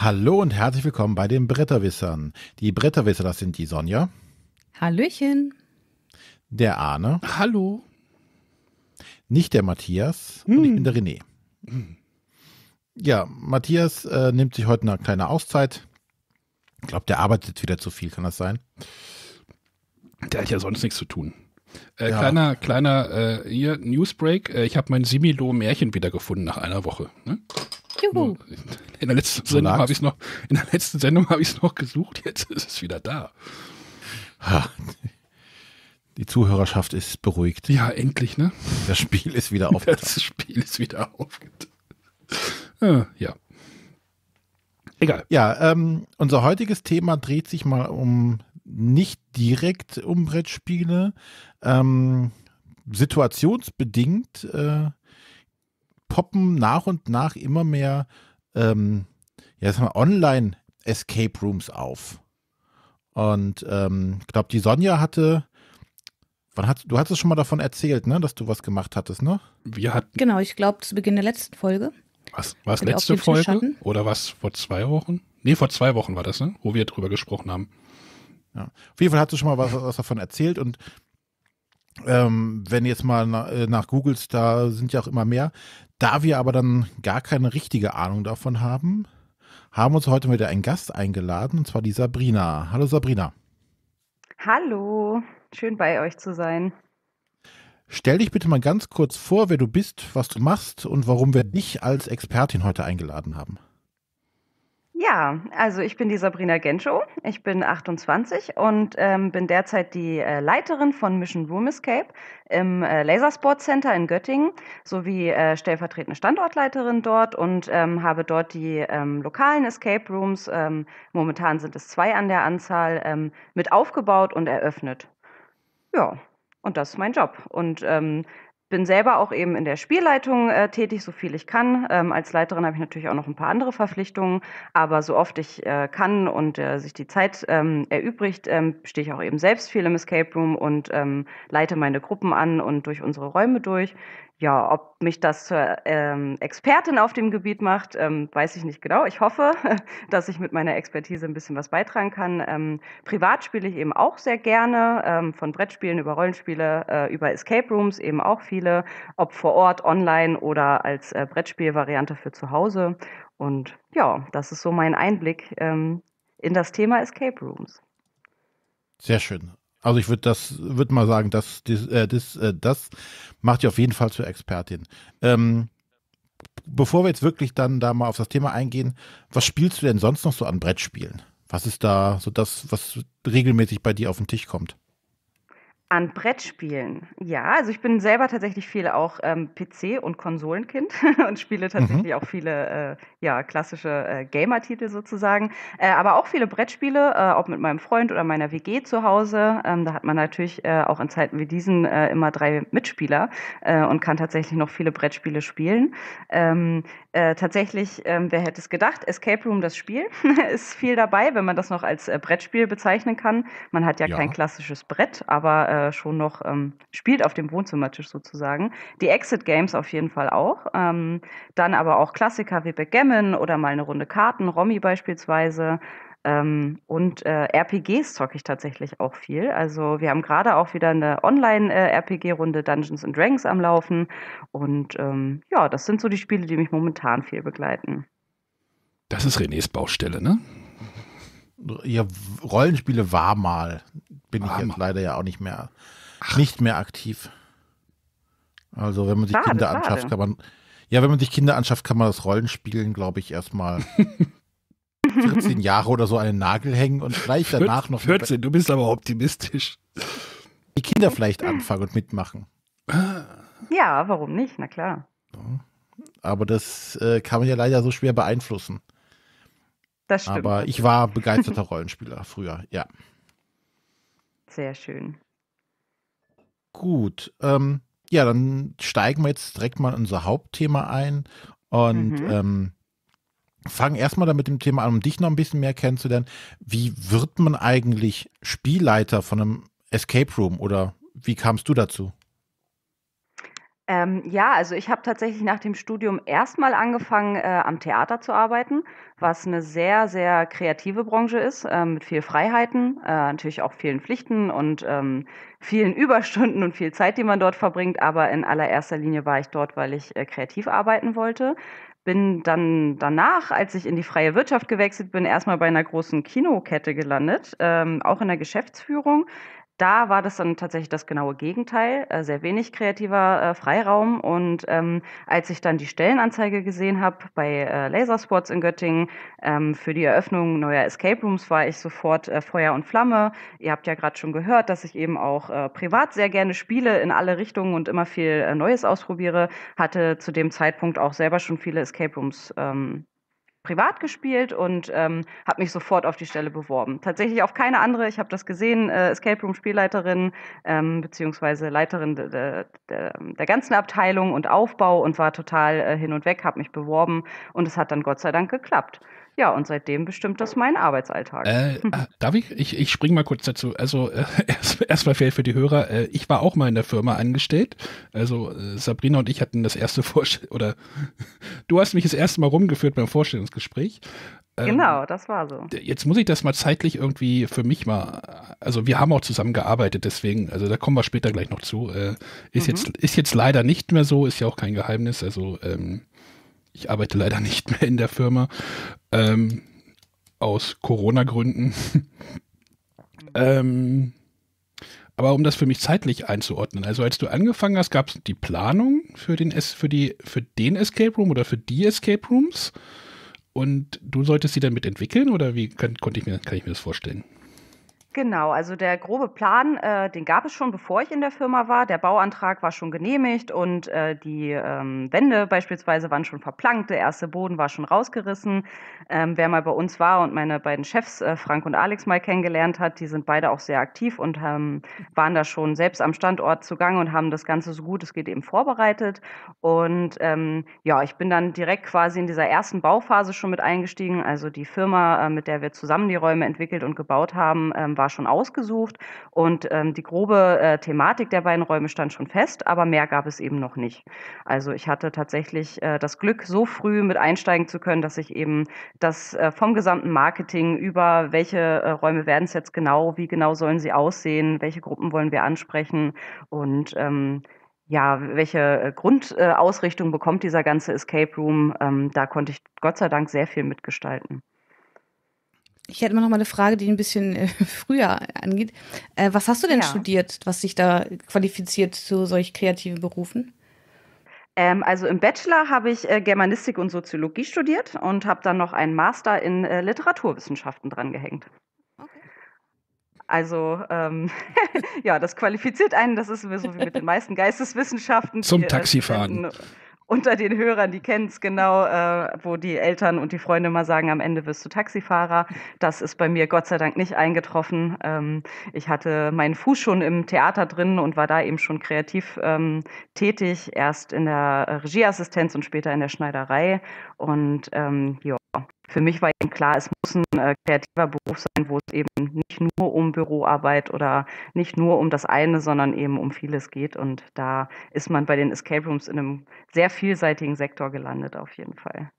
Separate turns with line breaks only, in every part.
Hallo und herzlich willkommen bei den Bretterwissern. Die Bretterwisser, das sind die Sonja.
Hallöchen.
Der Arne. Hallo. Nicht der Matthias hm. und ich bin der René. Ja, Matthias äh, nimmt sich heute eine kleine Auszeit. Ich glaube, der arbeitet wieder zu viel, kann das sein? Der hat ja sonst nichts zu tun. Äh, ja.
Kleiner, kleiner äh, hier, Newsbreak. Äh, ich habe mein Similo-Märchen wiedergefunden nach einer Woche. Ne? Juhu. In der letzten Sendung habe ich es noch, gesucht, jetzt ist es wieder da.
Ha. Die Zuhörerschaft ist beruhigt. Ja, endlich, ne? Das Spiel ist wieder aufgetaucht. Das Spiel ist wieder aufgetaucht. Ah, ja. Egal. Ja, ähm, unser heutiges Thema dreht sich mal um nicht direkt um Brettspiele, ähm, situationsbedingt äh, poppen nach und nach immer mehr ähm, ja, Online-Escape Rooms auf. Und ähm, ich ähm, glaube, die Sonja hatte, wann hat, du hattest schon mal davon erzählt, ne, dass du was gemacht hattest, ne? Wir
hatten. Genau, ich glaube, zu Beginn der letzten Folge. Was, war es letzte Folge?
Oder was vor zwei Wochen? Nee, vor zwei Wochen war das, ne? Wo wir drüber gesprochen haben. Ja. Auf jeden Fall hattest du schon mal was, was davon erzählt und ähm, wenn jetzt mal na, äh, nach Googles, da sind ja auch immer mehr, da wir aber dann gar keine richtige Ahnung davon haben, haben uns heute wieder einen Gast eingeladen, und zwar die Sabrina. Hallo Sabrina.
Hallo, schön bei euch zu sein.
Stell dich bitte mal ganz kurz vor, wer du bist, was du machst und warum wir dich als Expertin heute eingeladen haben.
Ja, also ich bin die Sabrina Genschow, ich bin 28 und ähm, bin derzeit die äh, Leiterin von Mission Room Escape im äh, Lasersport Center in Göttingen sowie äh, stellvertretende Standortleiterin dort und ähm, habe dort die ähm, lokalen Escape Rooms, ähm, momentan sind es zwei an der Anzahl, ähm, mit aufgebaut und eröffnet. Ja, und das ist mein Job. Und ähm, bin selber auch eben in der Spielleitung äh, tätig, so viel ich kann. Ähm, als Leiterin habe ich natürlich auch noch ein paar andere Verpflichtungen, aber so oft ich äh, kann und äh, sich die Zeit ähm, erübrigt, ähm, stehe ich auch eben selbst viel im Escape Room und ähm, leite meine Gruppen an und durch unsere Räume durch ja, ob mich das zur ähm, Expertin auf dem Gebiet macht, ähm, weiß ich nicht genau. Ich hoffe, dass ich mit meiner Expertise ein bisschen was beitragen kann. Ähm, privat spiele ich eben auch sehr gerne, ähm, von Brettspielen über Rollenspiele, äh, über Escape Rooms eben auch viele, ob vor Ort, online oder als äh, Brettspielvariante für zu Hause. Und ja, das ist so mein Einblick ähm, in das Thema Escape Rooms.
Sehr schön. Also ich würde das, würde mal sagen, das, das, äh, das, äh, das macht dich auf jeden Fall zur Expertin. Ähm, bevor wir jetzt wirklich dann da mal auf das Thema eingehen, was spielst du denn sonst noch so an Brettspielen? Was ist da so das, was regelmäßig bei dir auf den Tisch kommt?
An Brettspielen. Ja, also ich bin selber tatsächlich viel auch ähm, PC- und Konsolenkind und spiele mhm. tatsächlich mhm. auch viele äh, ja, klassische äh, Gamer-Titel sozusagen, äh, aber auch viele Brettspiele, äh, ob mit meinem Freund oder meiner WG zu Hause. Ähm, da hat man natürlich äh, auch in Zeiten wie diesen äh, immer drei Mitspieler und kann tatsächlich noch viele Brettspiele spielen. Ähm, tatsächlich, ähm, wer hätte es gedacht, Escape Room, das Spiel, ist viel dabei, wenn man das noch als Brettspiel bezeichnen kann. Man hat ja, ja. kein klassisches Brett, aber äh, schon noch ähm, spielt auf dem Wohnzimmertisch sozusagen. Die Exit Games auf jeden Fall auch. Ähm, dann aber auch Klassiker wie Backgammon oder mal eine Runde Karten, Romy beispielsweise. Ähm, und äh, RPGs zocke ich tatsächlich auch viel. Also wir haben gerade auch wieder eine Online-RPG-Runde äh, Dungeons and Dragons am Laufen. Und ähm, ja, das sind so die Spiele, die mich momentan viel begleiten.
Das ist Renés Baustelle, ne? Ja, Rollenspiele war mal. Bin war ich jetzt mal. leider ja auch nicht mehr, nicht mehr aktiv. Also, wenn man sich schade, Kinder schade. anschafft, kann man. Ja, wenn man sich Kinder anschafft, kann man das Rollenspielen, glaube ich, erstmal 14 Jahre oder so an den Nagel hängen und vielleicht danach noch. 14, du bist aber optimistisch. Die Kinder vielleicht anfangen und mitmachen.
Ja, warum nicht? Na klar.
Aber das äh, kann man ja leider so schwer beeinflussen.
Das stimmt. Aber ich
war begeisterter Rollenspieler früher, ja.
Sehr schön.
Gut. Ähm, ja, dann steigen wir jetzt direkt mal in unser Hauptthema ein und mhm. ähm, fangen erstmal damit dem Thema an, um dich noch ein bisschen mehr kennenzulernen. Wie wird man eigentlich Spielleiter von einem Escape Room oder wie kamst du dazu?
Ähm, ja, also ich habe tatsächlich nach dem Studium erstmal angefangen, äh, am Theater zu arbeiten, was eine sehr, sehr kreative Branche ist, äh, mit viel Freiheiten, äh, natürlich auch vielen Pflichten und ähm, vielen Überstunden und viel Zeit, die man dort verbringt. Aber in allererster Linie war ich dort, weil ich äh, kreativ arbeiten wollte. Bin dann danach, als ich in die freie Wirtschaft gewechselt bin, erstmal bei einer großen Kinokette gelandet, ähm, auch in der Geschäftsführung da war das dann tatsächlich das genaue Gegenteil, äh, sehr wenig kreativer äh, Freiraum. Und ähm, als ich dann die Stellenanzeige gesehen habe bei äh, Lasersports in Göttingen ähm, für die Eröffnung neuer Escape Rooms, war ich sofort äh, Feuer und Flamme. Ihr habt ja gerade schon gehört, dass ich eben auch äh, privat sehr gerne spiele in alle Richtungen und immer viel äh, Neues ausprobiere. Hatte zu dem Zeitpunkt auch selber schon viele Escape Rooms ähm, privat gespielt und ähm, habe mich sofort auf die Stelle beworben. Tatsächlich auf keine andere. Ich habe das gesehen, äh, Escape Room Spielleiterin ähm, beziehungsweise Leiterin de, de, de, der ganzen Abteilung und Aufbau und war total äh, hin und weg, habe mich beworben und es hat dann Gott sei Dank geklappt. Ja, und seitdem bestimmt das mein Arbeitsalltag. Äh,
ah, darf ich? Ich, ich springe mal kurz dazu. Also äh, erstmal erst vielleicht für die Hörer, äh, ich war auch mal in der Firma angestellt. Also äh, Sabrina und ich hatten das erste Vorstellungsgespräch. oder du hast mich das erste Mal rumgeführt beim Vorstellungsgespräch.
Ähm, genau, das war so.
Jetzt muss ich das mal zeitlich irgendwie für mich mal, also wir haben auch zusammengearbeitet, deswegen, also da kommen wir später gleich noch zu. Äh, ist, mhm. jetzt, ist jetzt leider nicht mehr so, ist ja auch kein Geheimnis. Also ähm, ich arbeite leider nicht mehr in der Firma. Ähm, aus Corona-Gründen. ähm, aber um das für mich zeitlich einzuordnen. Also als du angefangen hast, gab es die Planung für den, es für, die, für den Escape Room oder für die Escape Rooms. Und du solltest sie dann mitentwickeln oder wie kann, konnte ich mir, kann ich mir das vorstellen?
Genau, also der grobe Plan, äh, den gab es schon, bevor ich in der Firma war. Der Bauantrag war schon genehmigt und äh, die ähm, Wände beispielsweise waren schon verplankt, der erste Boden war schon rausgerissen. Ähm, wer mal bei uns war und meine beiden Chefs, äh, Frank und Alex, mal kennengelernt hat, die sind beide auch sehr aktiv und ähm, waren da schon selbst am Standort zugange und haben das Ganze so gut es geht eben vorbereitet. Und ähm, ja, ich bin dann direkt quasi in dieser ersten Bauphase schon mit eingestiegen. Also die Firma, äh, mit der wir zusammen die Räume entwickelt und gebaut haben, ähm, war schon ausgesucht und ähm, die grobe äh, Thematik der beiden Räume stand schon fest, aber mehr gab es eben noch nicht. Also ich hatte tatsächlich äh, das Glück, so früh mit einsteigen zu können, dass ich eben das äh, vom gesamten Marketing über welche äh, Räume werden es jetzt genau, wie genau sollen sie aussehen, welche Gruppen wollen wir ansprechen und ähm, ja, welche äh, Grundausrichtung bekommt dieser ganze Escape Room? Ähm, da konnte ich Gott sei Dank sehr viel mitgestalten.
Ich hätte immer noch mal eine Frage, die ein bisschen äh, früher angeht. Äh, was hast du denn ja. studiert, was dich da qualifiziert zu solch kreativen Berufen? Ähm, also im Bachelor habe
ich äh, Germanistik und Soziologie studiert und habe dann noch einen Master in äh, Literaturwissenschaften drangehängt. Also ähm, ja, das qualifiziert einen, das ist so wie mit den meisten Geisteswissenschaften. Zum die, äh, Taxifahren unter den Hörern, die kennen es genau, äh, wo die Eltern und die Freunde mal sagen, am Ende wirst du Taxifahrer. Das ist bei mir Gott sei Dank nicht eingetroffen. Ähm, ich hatte meinen Fuß schon im Theater drin und war da eben schon kreativ ähm, tätig, erst in der äh, Regieassistenz und später in der Schneiderei. Und ähm, ja, für mich war eben klar, es muss ein äh, kreativer Beruf sein, wo es eben nicht nur um Büroarbeit oder nicht nur um das eine, sondern eben um vieles geht. Und da ist man bei den Escape Rooms in einem sehr vielseitigen Sektor gelandet, auf jeden Fall.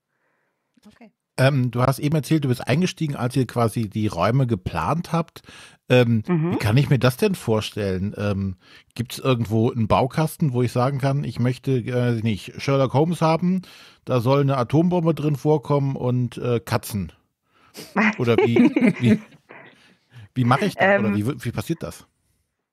Okay. Ähm, du hast eben erzählt, du bist eingestiegen, als ihr quasi die Räume geplant habt. Ähm, mhm. Wie kann ich mir das denn vorstellen? Ähm, Gibt es irgendwo einen Baukasten, wo ich sagen kann, ich möchte äh, nicht Sherlock Holmes haben, da soll eine Atombombe drin vorkommen und äh, Katzen? Oder wie, wie, wie mache ich das? Oder ähm, wie, wie passiert das?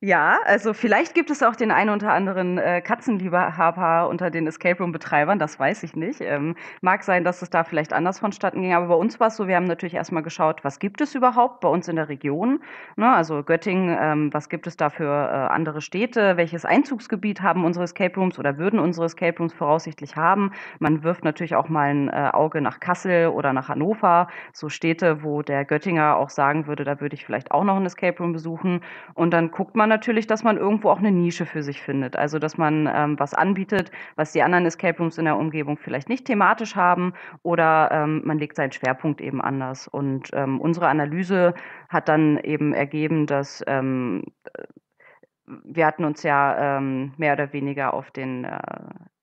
Ja, also vielleicht gibt es auch den einen oder anderen äh, Katzenlieberhaber unter den Escape Room Betreibern, das weiß ich nicht. Ähm, mag sein, dass es da vielleicht anders vonstatten ging, aber bei uns war es so, wir haben natürlich erstmal geschaut, was gibt es überhaupt bei uns in der Region, ne, also Göttingen, ähm, was gibt es da für äh, andere Städte, welches Einzugsgebiet haben unsere Escape Rooms oder würden unsere Escape Rooms voraussichtlich haben. Man wirft natürlich auch mal ein äh, Auge nach Kassel oder nach Hannover, so Städte, wo der Göttinger auch sagen würde, da würde ich vielleicht auch noch ein Escape Room besuchen und dann guckt man natürlich, dass man irgendwo auch eine Nische für sich findet. Also, dass man ähm, was anbietet, was die anderen Escape Rooms in der Umgebung vielleicht nicht thematisch haben oder ähm, man legt seinen Schwerpunkt eben anders. Und ähm, unsere Analyse hat dann eben ergeben, dass ähm, äh, wir hatten uns ja ähm, mehr oder weniger auf den äh,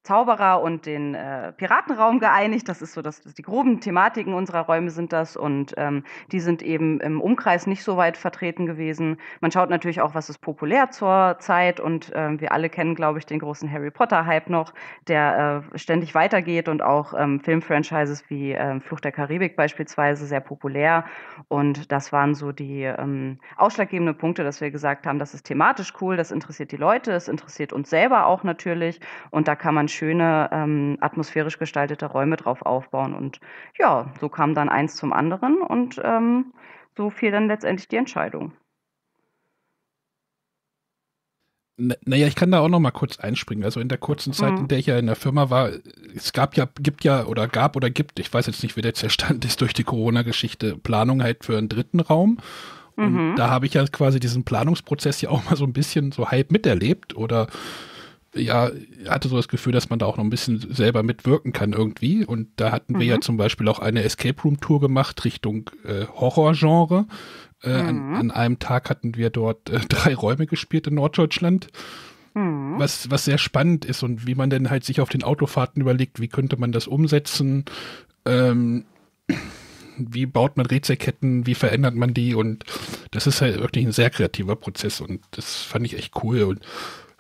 Zauberer und den äh, Piratenraum geeinigt. Das ist so, dass das die groben Thematiken unserer Räume sind das und ähm, die sind eben im Umkreis nicht so weit vertreten gewesen. Man schaut natürlich auch, was ist populär zur Zeit und ähm, wir alle kennen, glaube ich, den großen Harry Potter Hype noch, der äh, ständig weitergeht und auch ähm, Filmfranchises wie ähm, Fluch der Karibik beispielsweise sehr populär und das waren so die ähm, ausschlaggebenden Punkte, dass wir gesagt haben, das ist thematisch cool, das interessiert die Leute, es interessiert uns selber auch natürlich und da kann man schöne, ähm, atmosphärisch gestaltete Räume drauf aufbauen. Und ja, so kam dann eins zum anderen und ähm, so fiel dann letztendlich die Entscheidung.
Naja, ich kann da auch noch mal kurz einspringen. Also in der kurzen Zeit, mhm. in der ich ja in der Firma war, es gab ja, gibt ja oder gab oder gibt, ich weiß jetzt nicht, wie der zerstand ist durch die Corona-Geschichte, Planung halt für einen dritten Raum. Und mhm. da habe ich ja quasi diesen Planungsprozess ja auch mal so ein bisschen so halb miterlebt oder ja, hatte so das Gefühl, dass man da auch noch ein bisschen selber mitwirken kann irgendwie. Und da hatten wir ja mhm. zum Beispiel auch eine Escape Room Tour gemacht Richtung äh, Horrorgenre. Äh, an, mhm. an, einem Tag hatten wir dort äh, drei Räume gespielt in Norddeutschland. Mhm. Was, was sehr spannend ist und wie man dann halt sich auf den Autofahrten überlegt, wie könnte man das umsetzen, ähm, wie baut man Rätselketten, wie verändert man die und das ist halt wirklich ein sehr kreativer Prozess und das fand ich echt cool und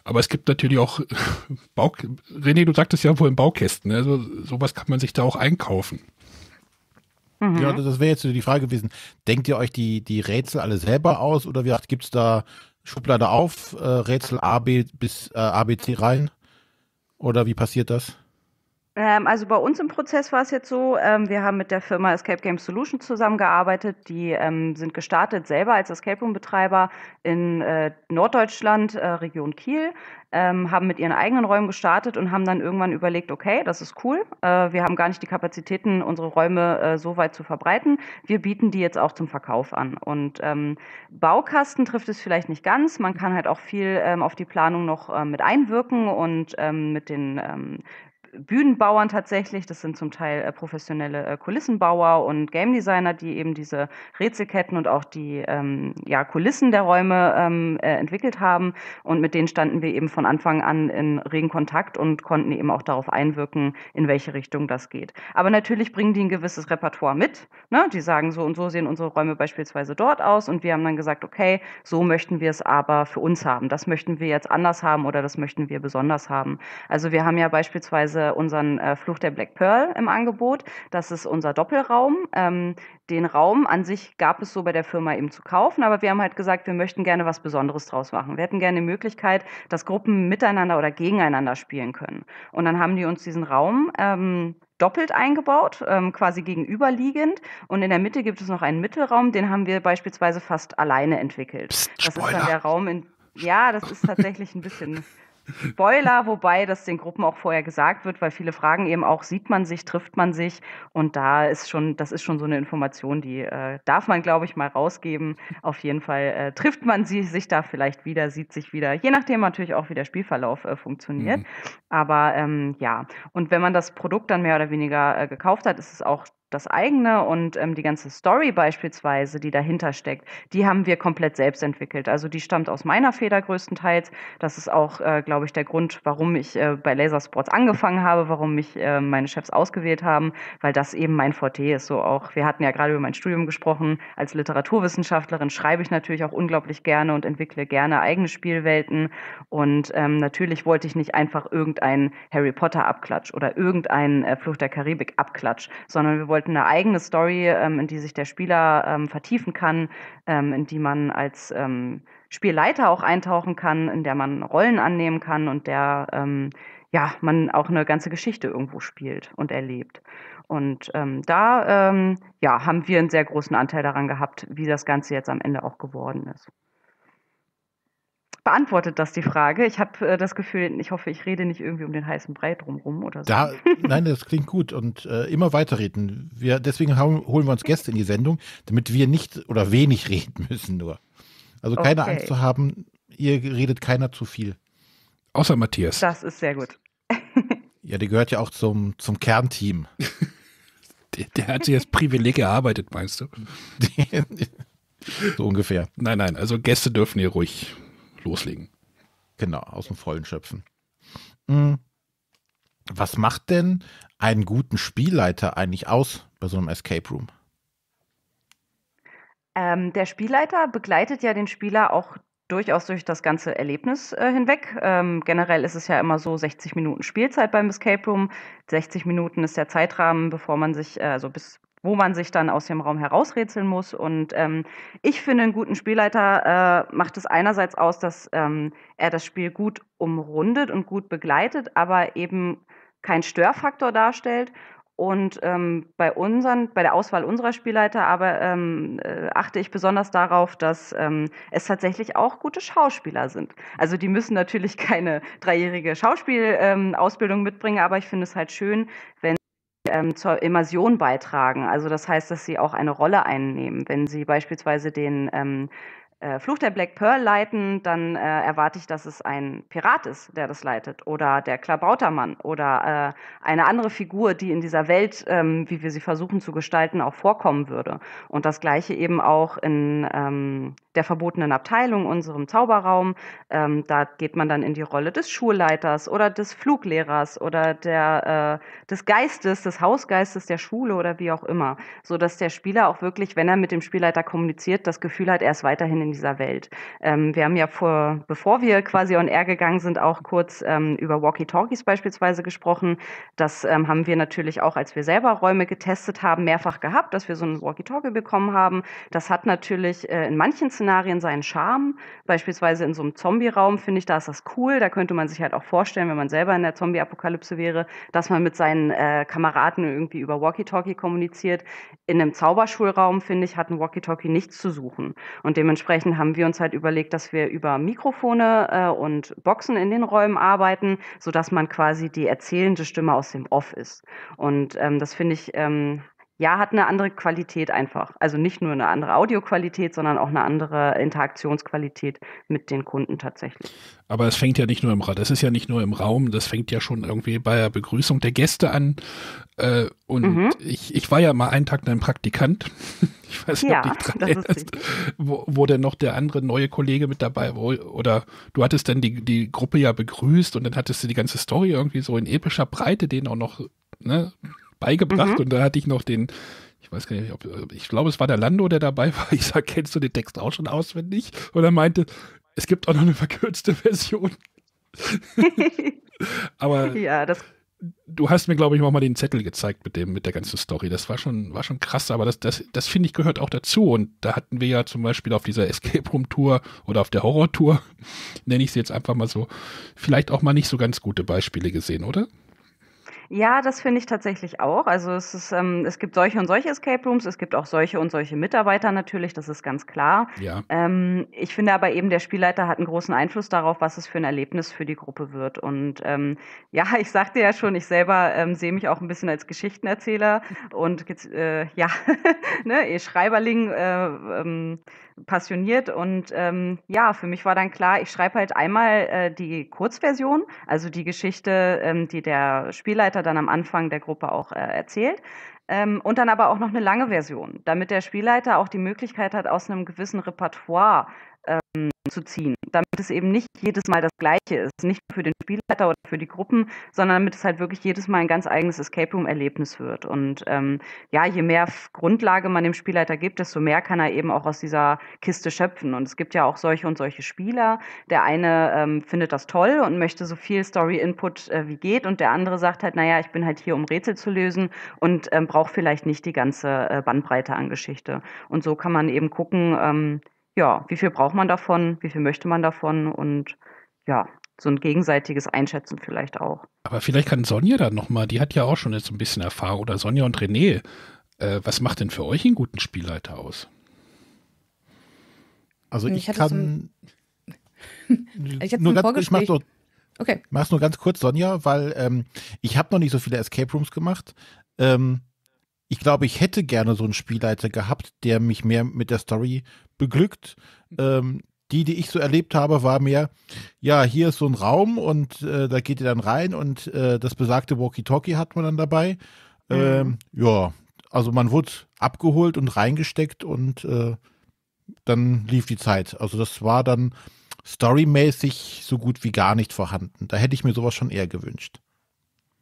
aber es gibt natürlich auch Bau, René, du sagtest ja wohl in Baukästen, also
sowas kann man sich da auch einkaufen. Mhm. Ja, das wäre jetzt die Frage gewesen. Denkt ihr euch die, die Rätsel alle selber aus oder wie gesagt, gibt es da Schublade auf, äh, Rätsel A, B bis äh, ABC rein? Oder wie passiert das?
Ähm, also bei uns im Prozess war es jetzt so, ähm, wir haben mit der Firma Escape Game Solutions zusammengearbeitet. Die ähm, sind gestartet selber als Escape Room-Betreiber in äh, Norddeutschland, äh, Region Kiel, ähm, haben mit ihren eigenen Räumen gestartet und haben dann irgendwann überlegt, okay, das ist cool, äh, wir haben gar nicht die Kapazitäten, unsere Räume äh, so weit zu verbreiten. Wir bieten die jetzt auch zum Verkauf an. Und ähm, Baukasten trifft es vielleicht nicht ganz. Man kann halt auch viel ähm, auf die Planung noch äh, mit einwirken und mit den Bühnenbauern tatsächlich. Das sind zum Teil äh, professionelle äh, Kulissenbauer und Game Designer, die eben diese Rätselketten und auch die ähm, ja, Kulissen der Räume ähm, äh, entwickelt haben. Und mit denen standen wir eben von Anfang an in regen Kontakt und konnten eben auch darauf einwirken, in welche Richtung das geht. Aber natürlich bringen die ein gewisses Repertoire mit. Ne? Die sagen, so und so sehen unsere Räume beispielsweise dort aus. Und wir haben dann gesagt, okay, so möchten wir es aber für uns haben. Das möchten wir jetzt anders haben oder das möchten wir besonders haben. Also wir haben ja beispielsweise äh, unseren äh, Fluch der Black Pearl im Angebot. Das ist unser Doppelraum. Ähm, den Raum an sich gab es so bei der Firma eben zu kaufen, aber wir haben halt gesagt, wir möchten gerne was Besonderes draus machen. Wir hätten gerne die Möglichkeit, dass Gruppen miteinander oder gegeneinander spielen können. Und dann haben die uns diesen Raum ähm, doppelt eingebaut, ähm, quasi gegenüberliegend. Und in der Mitte gibt es noch einen Mittelraum, den haben wir beispielsweise fast alleine entwickelt. Psst, das ist dann der Raum in. Ja, das ist tatsächlich ein bisschen. Spoiler, wobei das den Gruppen auch vorher gesagt wird, weil viele fragen eben auch, sieht man sich, trifft man sich? Und da ist schon, das ist schon so eine Information, die äh, darf man, glaube ich, mal rausgeben. Auf jeden Fall äh, trifft man sie, sich da vielleicht wieder, sieht sich wieder, je nachdem natürlich auch, wie der Spielverlauf äh, funktioniert. Mhm. Aber ähm, ja, und wenn man das Produkt dann mehr oder weniger äh, gekauft hat, ist es auch das eigene und ähm, die ganze Story beispielsweise, die dahinter steckt, die haben wir komplett selbst entwickelt. Also die stammt aus meiner Feder größtenteils. Das ist auch, äh, glaube ich, der Grund, warum ich äh, bei Lasersports angefangen habe, warum mich äh, meine Chefs ausgewählt haben, weil das eben mein Forte ist. So auch, wir hatten ja gerade über mein Studium gesprochen. Als Literaturwissenschaftlerin schreibe ich natürlich auch unglaublich gerne und entwickle gerne eigene Spielwelten. Und ähm, natürlich wollte ich nicht einfach irgendeinen Harry Potter Abklatsch oder irgendeinen äh, Flucht der Karibik Abklatsch, sondern wir wollten gestalten eine eigene Story, ähm, in die sich der Spieler ähm, vertiefen kann, ähm, in die man als ähm, Spielleiter auch eintauchen kann, in der man Rollen annehmen kann und der ähm, ja man auch eine ganze Geschichte irgendwo spielt und erlebt. Und ähm, da ähm, ja, haben wir einen sehr großen Anteil daran gehabt, wie das Ganze jetzt am Ende auch geworden ist beantwortet das die Frage. Ich habe äh, das Gefühl, ich hoffe, ich rede nicht irgendwie um den heißen Brei drumherum oder so. Da,
nein, das klingt gut und äh, immer weiterreden. Wir, deswegen haben, holen wir uns Gäste in die Sendung, damit wir nicht oder wenig reden müssen nur. Also keine okay. Angst zu haben, ihr redet keiner zu viel. Außer Matthias.
Das ist sehr gut.
ja, der gehört ja auch zum, zum
Kernteam. der, der hat sich als Privileg erarbeitet, meinst du?
so ungefähr. Nein, nein, also Gäste dürfen hier ruhig loslegen. Genau, aus dem Vollen schöpfen. Hm. Was macht denn einen guten Spielleiter eigentlich aus bei so einem Escape Room?
Ähm, der Spielleiter begleitet ja den Spieler auch durchaus durch das ganze Erlebnis äh, hinweg. Ähm, generell ist es ja immer so 60 Minuten Spielzeit beim Escape Room. 60 Minuten ist der Zeitrahmen, bevor man sich, äh, also bis wo man sich dann aus dem Raum herausrätseln muss. Und ähm, ich finde, einen guten Spielleiter äh, macht es einerseits aus, dass ähm, er das Spiel gut umrundet und gut begleitet, aber eben keinen Störfaktor darstellt. Und ähm, bei unseren, bei der Auswahl unserer Spielleiter aber ähm, äh, achte ich besonders darauf, dass ähm, es tatsächlich auch gute Schauspieler sind. Also die müssen natürlich keine dreijährige Schauspielausbildung ähm, mitbringen, aber ich finde es halt schön, wenn ähm, zur Immersion beitragen. Also das heißt, dass sie auch eine Rolle einnehmen. Wenn sie beispielsweise den ähm, äh, Fluch der Black Pearl leiten, dann äh, erwarte ich, dass es ein Pirat ist, der das leitet oder der Klabautermann oder äh, eine andere Figur, die in dieser Welt, ähm, wie wir sie versuchen zu gestalten, auch vorkommen würde. Und das gleiche eben auch in ähm, der verbotenen Abteilung, unserem Zauberraum. Ähm, da geht man dann in die Rolle des Schulleiters oder des Fluglehrers oder der, äh, des Geistes, des Hausgeistes der Schule oder wie auch immer, sodass der Spieler auch wirklich, wenn er mit dem Spielleiter kommuniziert, das Gefühl hat, er ist weiterhin in in dieser Welt. Ähm, wir haben ja vor, bevor wir quasi on air gegangen sind, auch kurz ähm, über Walkie-Talkies beispielsweise gesprochen. Das ähm, haben wir natürlich auch, als wir selber Räume getestet haben, mehrfach gehabt, dass wir so einen Walkie-Talkie bekommen haben. Das hat natürlich äh, in manchen Szenarien seinen Charme. Beispielsweise in so einem Zombie-Raum finde ich, da ist das cool. Da könnte man sich halt auch vorstellen, wenn man selber in der Zombie-Apokalypse wäre, dass man mit seinen äh, Kameraden irgendwie über Walkie-Talkie kommuniziert. In einem Zauberschulraum, finde ich, hat ein Walkie-Talkie nichts zu suchen. Und dementsprechend sprechen, haben wir uns halt überlegt, dass wir über Mikrofone äh, und Boxen in den Räumen arbeiten, sodass man quasi die erzählende Stimme aus dem Off ist. Und ähm, das finde ich, ähm, ja, hat eine andere Qualität einfach. Also nicht nur eine andere Audioqualität, sondern auch eine andere Interaktionsqualität mit den Kunden tatsächlich.
Aber es fängt ja nicht nur im Raum, das ist ja nicht nur im Raum, das fängt ja schon irgendwie bei der Begrüßung der Gäste an. Äh, und mhm. ich, ich war ja mal einen Tag ein Praktikant. Ich
weiß nicht, ja, ob dran erinnerst,
wo, wo denn noch der andere neue Kollege mit dabei war. Oder du hattest dann die, die Gruppe ja begrüßt und dann hattest du die ganze Story irgendwie so in epischer Breite den auch noch ne, beigebracht mhm. und da hatte ich noch den, ich weiß gar nicht, ob, ich glaube, es war der Lando, der dabei war. Ich sage, kennst du den Text auch schon auswendig? Und er meinte, es gibt auch noch eine verkürzte Version. Aber ja, das du hast mir, glaube ich, auch mal den Zettel gezeigt mit dem, mit der ganzen Story. Das war schon, war schon krass, aber das, das, das finde ich gehört auch dazu. Und da hatten wir ja zum Beispiel auf dieser Escape Room Tour oder auf der Horror Tour, nenne ich sie jetzt einfach mal so, vielleicht auch mal nicht so ganz gute Beispiele gesehen, oder?
Ja, das finde ich tatsächlich auch. Also es ist, ähm, es gibt solche und solche Escape Rooms, es gibt auch solche und solche Mitarbeiter natürlich, das ist ganz klar. Ja. Ähm, ich finde aber eben, der Spielleiter hat einen großen Einfluss darauf, was es für ein Erlebnis für die Gruppe wird. Und ähm, ja, ich sagte ja schon, ich selber ähm, sehe mich auch ein bisschen als Geschichtenerzähler und äh, ja, ne, Schreiberling, äh, ähm, passioniert und ähm, ja, für mich war dann klar, ich schreibe halt einmal äh, die Kurzversion, also die Geschichte, ähm, die der Spielleiter dann am Anfang der Gruppe auch äh, erzählt. Ähm, und dann aber auch noch eine lange Version, damit der Spielleiter auch die Möglichkeit hat, aus einem gewissen Repertoire ähm, zu ziehen, damit es eben nicht jedes Mal das Gleiche ist, nicht für den Spielleiter oder für die Gruppen, sondern damit es halt wirklich jedes Mal ein ganz eigenes Escape Room-Erlebnis wird. Und ähm, ja, je mehr Grundlage man dem Spielleiter gibt, desto mehr kann er eben auch aus dieser Kiste schöpfen. Und es gibt ja auch solche und solche Spieler. Der eine ähm, findet das toll und möchte so viel Story-Input äh, wie geht und der andere sagt halt, naja, ich bin halt hier, um Rätsel zu lösen und ähm, brauche vielleicht nicht die ganze äh, Bandbreite an Geschichte. Und so kann man eben gucken, ähm, ja, wie viel braucht man davon, wie viel möchte man davon und ja, so ein gegenseitiges Einschätzen vielleicht auch.
Aber vielleicht kann Sonja dann nochmal, die hat ja auch schon jetzt ein bisschen Erfahrung, oder Sonja und René, äh, was macht denn für euch einen guten Spielleiter aus? Also ich, ich kann.
ich nur ganz, ich mach doch, okay.
mach's nur ganz kurz, Sonja, weil ähm, ich habe noch nicht so viele Escape Rooms gemacht. Ähm, ich glaube, ich hätte gerne so einen Spielleiter gehabt, der mich mehr mit der Story beglückt. Mhm. Ähm, die, die ich so erlebt habe, war mehr, ja, hier ist so ein Raum und äh, da geht ihr dann rein und äh, das besagte Walkie-Talkie hat man dann dabei. Mhm. Ähm, mhm. ja, also man wurde abgeholt und reingesteckt und äh, dann lief die Zeit. Also das war dann storymäßig so gut wie gar nicht vorhanden. Da hätte ich mir sowas schon eher gewünscht.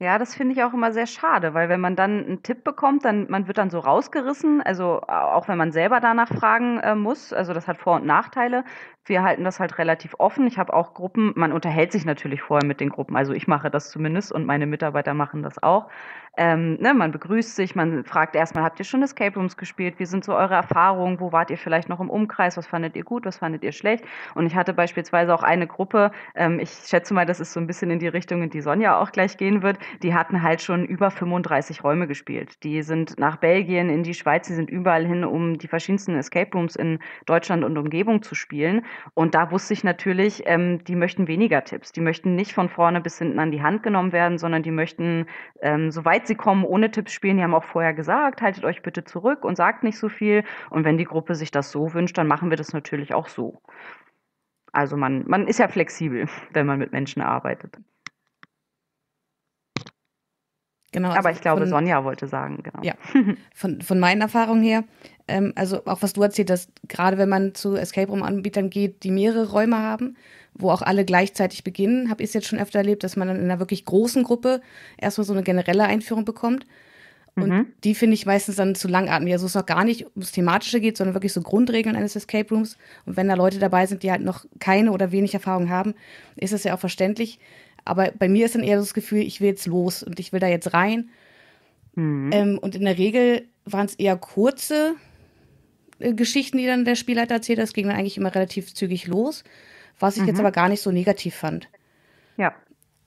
Ja, das finde ich auch immer sehr schade, weil wenn man dann einen Tipp bekommt, dann man wird dann so rausgerissen, also auch wenn man selber danach fragen äh, muss, also das hat Vor- und Nachteile. Wir halten das halt relativ offen. Ich habe auch Gruppen, man unterhält sich natürlich vorher mit den Gruppen, also ich mache das zumindest und meine Mitarbeiter machen das auch, ähm, ne, man begrüßt sich, man fragt erstmal, habt ihr schon Escape Rooms gespielt? Wie sind so eure Erfahrungen? Wo wart ihr vielleicht noch im Umkreis? Was fandet ihr gut? Was fandet ihr schlecht? Und ich hatte beispielsweise auch eine Gruppe, ähm, ich schätze mal, das ist so ein bisschen in die Richtung, in die Sonja auch gleich gehen wird, die hatten halt schon über 35 Räume gespielt. Die sind nach Belgien, in die Schweiz, die sind überall hin, um die verschiedensten Escape Rooms in Deutschland und Umgebung zu spielen. Und da wusste ich natürlich, ähm, die möchten weniger Tipps. Die möchten nicht von vorne bis hinten an die Hand genommen werden, sondern die möchten, ähm, weit bereit, sie kommen ohne Tipps spielen. Die haben auch vorher gesagt, haltet euch bitte zurück und sagt nicht so viel. Und wenn die Gruppe sich das so wünscht, dann machen wir das natürlich auch so. Also man, man ist ja flexibel, wenn man mit
Menschen arbeitet. Genau, also Aber ich glaube, von, Sonja
wollte sagen, genau.
Ja, von, von meinen Erfahrungen her, ähm, also auch was du erzählt hast, gerade wenn man zu Escape Room-Anbietern geht, die mehrere Räume haben, wo auch alle gleichzeitig beginnen, habe ich es jetzt schon öfter erlebt, dass man dann in einer wirklich großen Gruppe erstmal so eine generelle Einführung bekommt. Und mhm. die finde ich meistens dann zu langatmig. Also es ist auch gar nicht ums Thematische geht, sondern wirklich so Grundregeln eines Escape Rooms. Und wenn da Leute dabei sind, die halt noch keine oder wenig Erfahrung haben, ist das ja auch verständlich. Aber bei mir ist dann eher so das Gefühl, ich will jetzt los und ich will da jetzt rein. Mhm. Ähm, und in der Regel waren es eher kurze äh, Geschichten, die dann der Spielleiter erzählt hat. Es ging dann eigentlich immer relativ zügig los was ich mhm. jetzt aber gar nicht so negativ fand. Ja.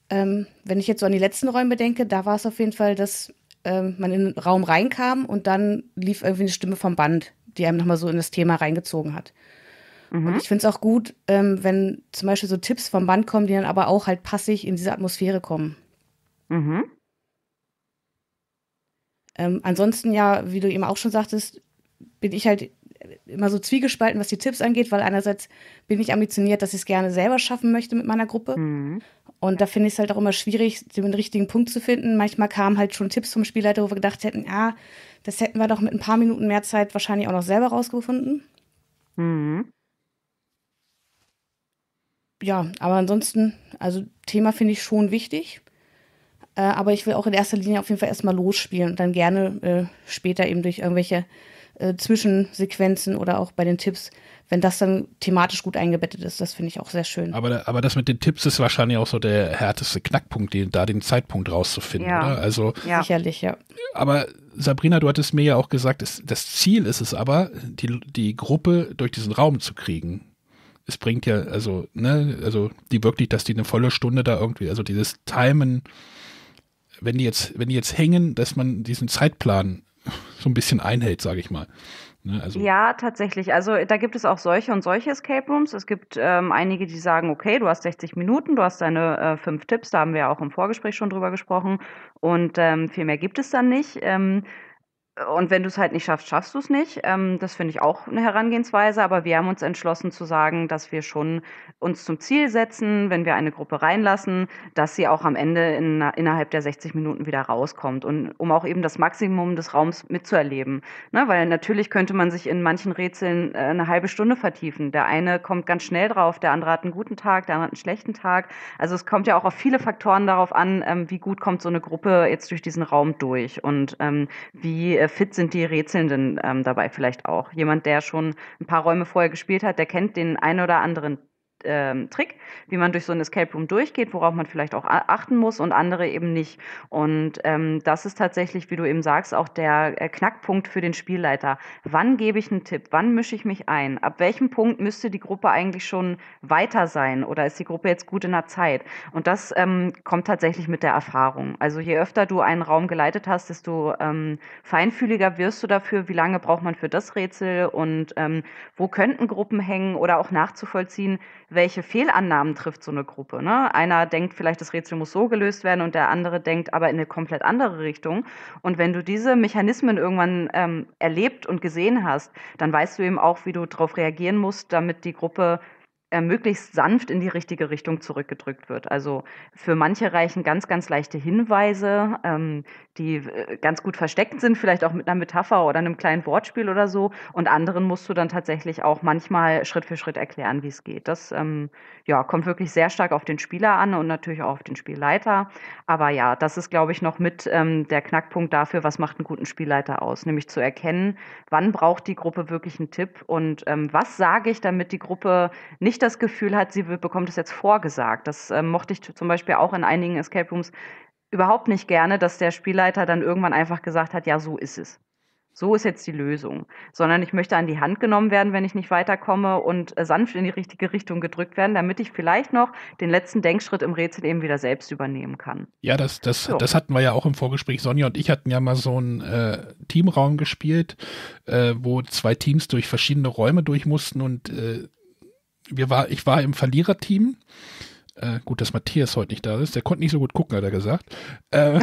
Ähm, wenn ich jetzt so an die letzten Räume denke, da war es auf jeden Fall, dass ähm, man in den Raum reinkam und dann lief irgendwie eine Stimme vom Band, die einem nochmal so in das Thema reingezogen hat. Mhm. Und ich finde es auch gut, ähm, wenn zum Beispiel so Tipps vom Band kommen, die dann aber auch halt passig in diese Atmosphäre kommen. Mhm. Ähm, ansonsten ja, wie du eben auch schon sagtest, bin ich halt immer so zwiegespalten, was die Tipps angeht, weil einerseits bin ich ambitioniert, dass ich es gerne selber schaffen möchte mit meiner Gruppe. Mhm. Und da finde ich es halt auch immer schwierig, den richtigen Punkt zu finden. Manchmal kamen halt schon Tipps vom Spielleiter, wo wir gedacht hätten, ah, das hätten wir doch mit ein paar Minuten mehr Zeit wahrscheinlich auch noch selber rausgefunden. Mhm. Ja, aber ansonsten, also Thema finde ich schon wichtig. Äh, aber ich will auch in erster Linie auf jeden Fall erstmal losspielen und dann gerne äh, später eben durch irgendwelche äh, Zwischensequenzen oder auch bei den Tipps, wenn das dann thematisch gut eingebettet ist. Das finde ich auch sehr schön.
Aber, aber das mit den Tipps ist wahrscheinlich auch so der härteste Knackpunkt, den, da den Zeitpunkt rauszufinden. Ja. Oder? Also, ja. Sicherlich, ja. Aber Sabrina, du hattest mir ja auch gesagt, es, das Ziel ist es aber, die, die Gruppe durch diesen Raum zu kriegen. Es bringt ja, also, ne, also die wirklich, dass die eine volle Stunde da irgendwie, also dieses Timen, wenn die jetzt, wenn die jetzt hängen, dass man diesen Zeitplan so ein bisschen einhält, sage ich mal. Ne,
also. Ja, tatsächlich. Also da gibt es auch solche und solche Escape Rooms. Es gibt ähm, einige, die sagen, okay, du hast 60 Minuten, du hast deine äh, fünf Tipps, da haben wir auch im Vorgespräch schon drüber gesprochen und ähm, viel mehr gibt es dann nicht. Ähm, und wenn du es halt nicht schaffst, schaffst du es nicht. Ähm, das finde ich auch eine Herangehensweise, aber wir haben uns entschlossen zu sagen, dass wir schon uns zum Ziel setzen, wenn wir eine Gruppe reinlassen, dass sie auch am Ende in, innerhalb der 60 Minuten wieder rauskommt und um auch eben das Maximum des Raums mitzuerleben. Ne? Weil natürlich könnte man sich in manchen Rätseln äh, eine halbe Stunde vertiefen. Der eine kommt ganz schnell drauf, der andere hat einen guten Tag, der andere hat einen schlechten Tag. Also es kommt ja auch auf viele Faktoren darauf an, ähm, wie gut kommt so eine Gruppe jetzt durch diesen Raum durch und ähm, wie äh, äh, fit sind die Rätselnden ähm, dabei vielleicht auch. Jemand, der schon ein paar Räume vorher gespielt hat, der kennt den einen oder anderen ähm, Trick, wie man durch so ein Escape Room durchgeht, worauf man vielleicht auch achten muss und andere eben nicht. Und ähm, das ist tatsächlich, wie du eben sagst, auch der äh, Knackpunkt für den Spielleiter. Wann gebe ich einen Tipp? Wann mische ich mich ein? Ab welchem Punkt müsste die Gruppe eigentlich schon weiter sein? Oder ist die Gruppe jetzt gut in der Zeit? Und das ähm, kommt tatsächlich mit der Erfahrung. Also je öfter du einen Raum geleitet hast, desto ähm, feinfühliger wirst du dafür, wie lange braucht man für das Rätsel und ähm, wo könnten Gruppen hängen oder auch nachzuvollziehen, welche Fehlannahmen trifft so eine Gruppe. Ne? Einer denkt vielleicht, das Rätsel muss so gelöst werden und der andere denkt aber in eine komplett andere Richtung. Und wenn du diese Mechanismen irgendwann ähm, erlebt und gesehen hast, dann weißt du eben auch, wie du darauf reagieren musst, damit die Gruppe äh, möglichst sanft in die richtige Richtung zurückgedrückt wird. Also für manche reichen ganz, ganz leichte Hinweise, ähm, die äh, ganz gut versteckt sind, vielleicht auch mit einer Metapher oder einem kleinen Wortspiel oder so. Und anderen musst du dann tatsächlich auch manchmal Schritt für Schritt erklären, wie es geht. Das ähm, ja, kommt wirklich sehr stark auf den Spieler an und natürlich auch auf den Spielleiter. Aber ja, das ist, glaube ich, noch mit ähm, der Knackpunkt dafür, was macht einen guten Spielleiter aus. Nämlich zu erkennen, wann braucht die Gruppe wirklich einen Tipp und ähm, was sage ich, damit die Gruppe nicht nicht das Gefühl hat, sie bekommt es jetzt vorgesagt. Das äh, mochte ich zum Beispiel auch in einigen Escape Rooms überhaupt nicht gerne, dass der Spielleiter dann irgendwann einfach gesagt hat, ja, so ist es. So ist jetzt die Lösung. Sondern ich möchte an die Hand genommen werden, wenn ich nicht weiterkomme und äh, sanft in die richtige Richtung gedrückt werden, damit ich vielleicht noch den letzten Denkschritt im Rätsel eben wieder selbst übernehmen kann.
Ja, das, das, so. das hatten wir ja auch im Vorgespräch. Sonja und ich hatten ja mal so einen äh, Teamraum gespielt, äh, wo zwei Teams durch verschiedene Räume durch mussten und äh, wir war, ich war im Verliererteam. Äh, gut, dass Matthias heute nicht da ist. Der konnte nicht so gut gucken, hat er gesagt. Äh,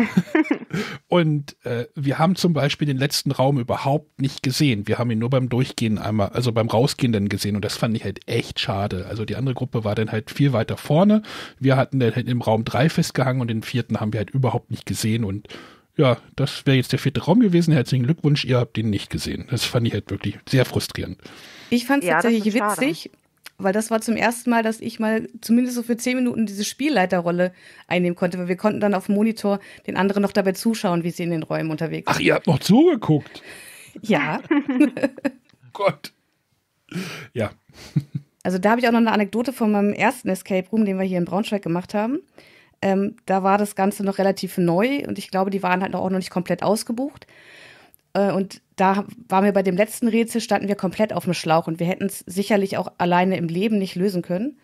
und äh, wir haben zum Beispiel den letzten Raum überhaupt nicht gesehen. Wir haben ihn nur beim Durchgehen einmal, also beim Rausgehen dann gesehen. Und das fand ich halt echt schade. Also die andere Gruppe war dann halt viel weiter vorne. Wir hatten dann halt im Raum drei festgehangen und den vierten haben wir halt überhaupt nicht gesehen. Und ja, das wäre jetzt der vierte Raum gewesen. Herzlichen Glückwunsch, ihr habt ihn nicht gesehen. Das fand ich halt wirklich sehr frustrierend.
Ich fand es ja, tatsächlich witzig. Schade weil das war zum ersten Mal, dass ich mal zumindest so für zehn Minuten diese Spielleiterrolle einnehmen konnte, weil wir konnten dann auf dem Monitor den anderen noch dabei zuschauen, wie sie in den Räumen unterwegs sind.
Ach, ihr habt noch zugeguckt?
Ja. Gott. Ja. Also da habe ich auch noch eine Anekdote von meinem ersten Escape Room, den wir hier in Braunschweig gemacht haben. Ähm, da war das Ganze noch relativ neu und ich glaube, die waren halt auch noch nicht komplett ausgebucht. Äh, und da waren wir bei dem letzten Rätsel, standen wir komplett auf dem Schlauch und wir hätten es sicherlich auch alleine im Leben nicht lösen können.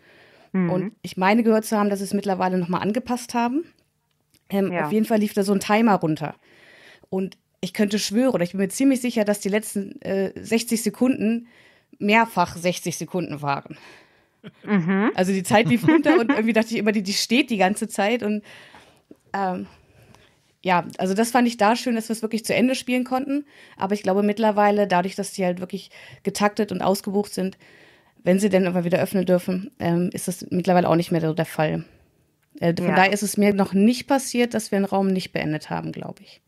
Mhm. Und ich meine gehört zu haben, dass sie es mittlerweile nochmal angepasst haben. Ähm, ja. Auf jeden Fall lief da so ein Timer runter. Und ich könnte schwören, oder ich bin mir ziemlich sicher, dass die letzten äh, 60 Sekunden mehrfach 60 Sekunden waren. Mhm. Also die Zeit lief runter und irgendwie dachte ich immer, die, die steht die ganze Zeit und ähm, ja, also das fand ich da schön, dass wir es wirklich zu Ende spielen konnten. Aber ich glaube mittlerweile, dadurch, dass die halt wirklich getaktet und ausgebucht sind, wenn sie denn immer wieder öffnen dürfen, ähm, ist das mittlerweile auch nicht mehr so der Fall. Äh, von ja. daher ist es mir noch nicht passiert, dass wir einen Raum nicht beendet haben, glaube ich.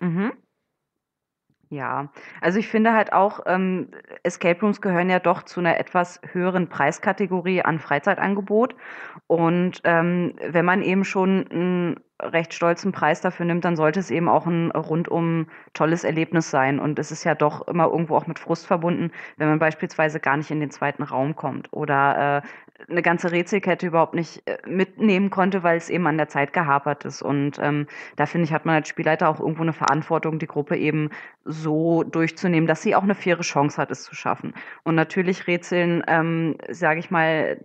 Mhm. Ja, also ich finde halt auch, ähm, Escape Rooms gehören ja doch zu einer etwas höheren Preiskategorie an Freizeitangebot. Und ähm, wenn man eben schon ein recht stolzen Preis dafür nimmt, dann sollte es eben auch ein rundum tolles Erlebnis sein. Und es ist ja doch immer irgendwo auch mit Frust verbunden, wenn man beispielsweise gar nicht in den zweiten Raum kommt oder äh, eine ganze Rätselkette überhaupt nicht äh, mitnehmen konnte, weil es eben an der Zeit gehapert ist. Und ähm, da finde ich, hat man als Spielleiter auch irgendwo eine Verantwortung, die Gruppe eben so durchzunehmen, dass sie auch eine faire Chance hat, es zu schaffen. Und natürlich Rätseln, ähm, sage ich mal,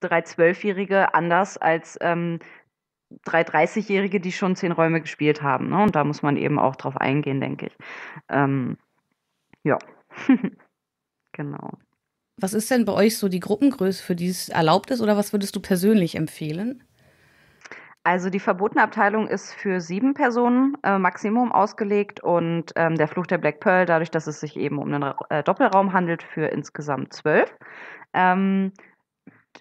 drei Zwölfjährige anders als ähm, drei 30-Jährige, die schon zehn Räume gespielt haben. Ne? Und da muss man eben auch
drauf eingehen, denke ich. Ähm, ja, genau. Was ist denn bei euch so die Gruppengröße, für die es erlaubt ist, oder was würdest du persönlich empfehlen? Also die verbotene Abteilung ist für sieben Personen äh, Maximum
ausgelegt und ähm, der Fluch der Black Pearl, dadurch, dass es sich eben um einen äh, Doppelraum handelt, für insgesamt zwölf. Ähm,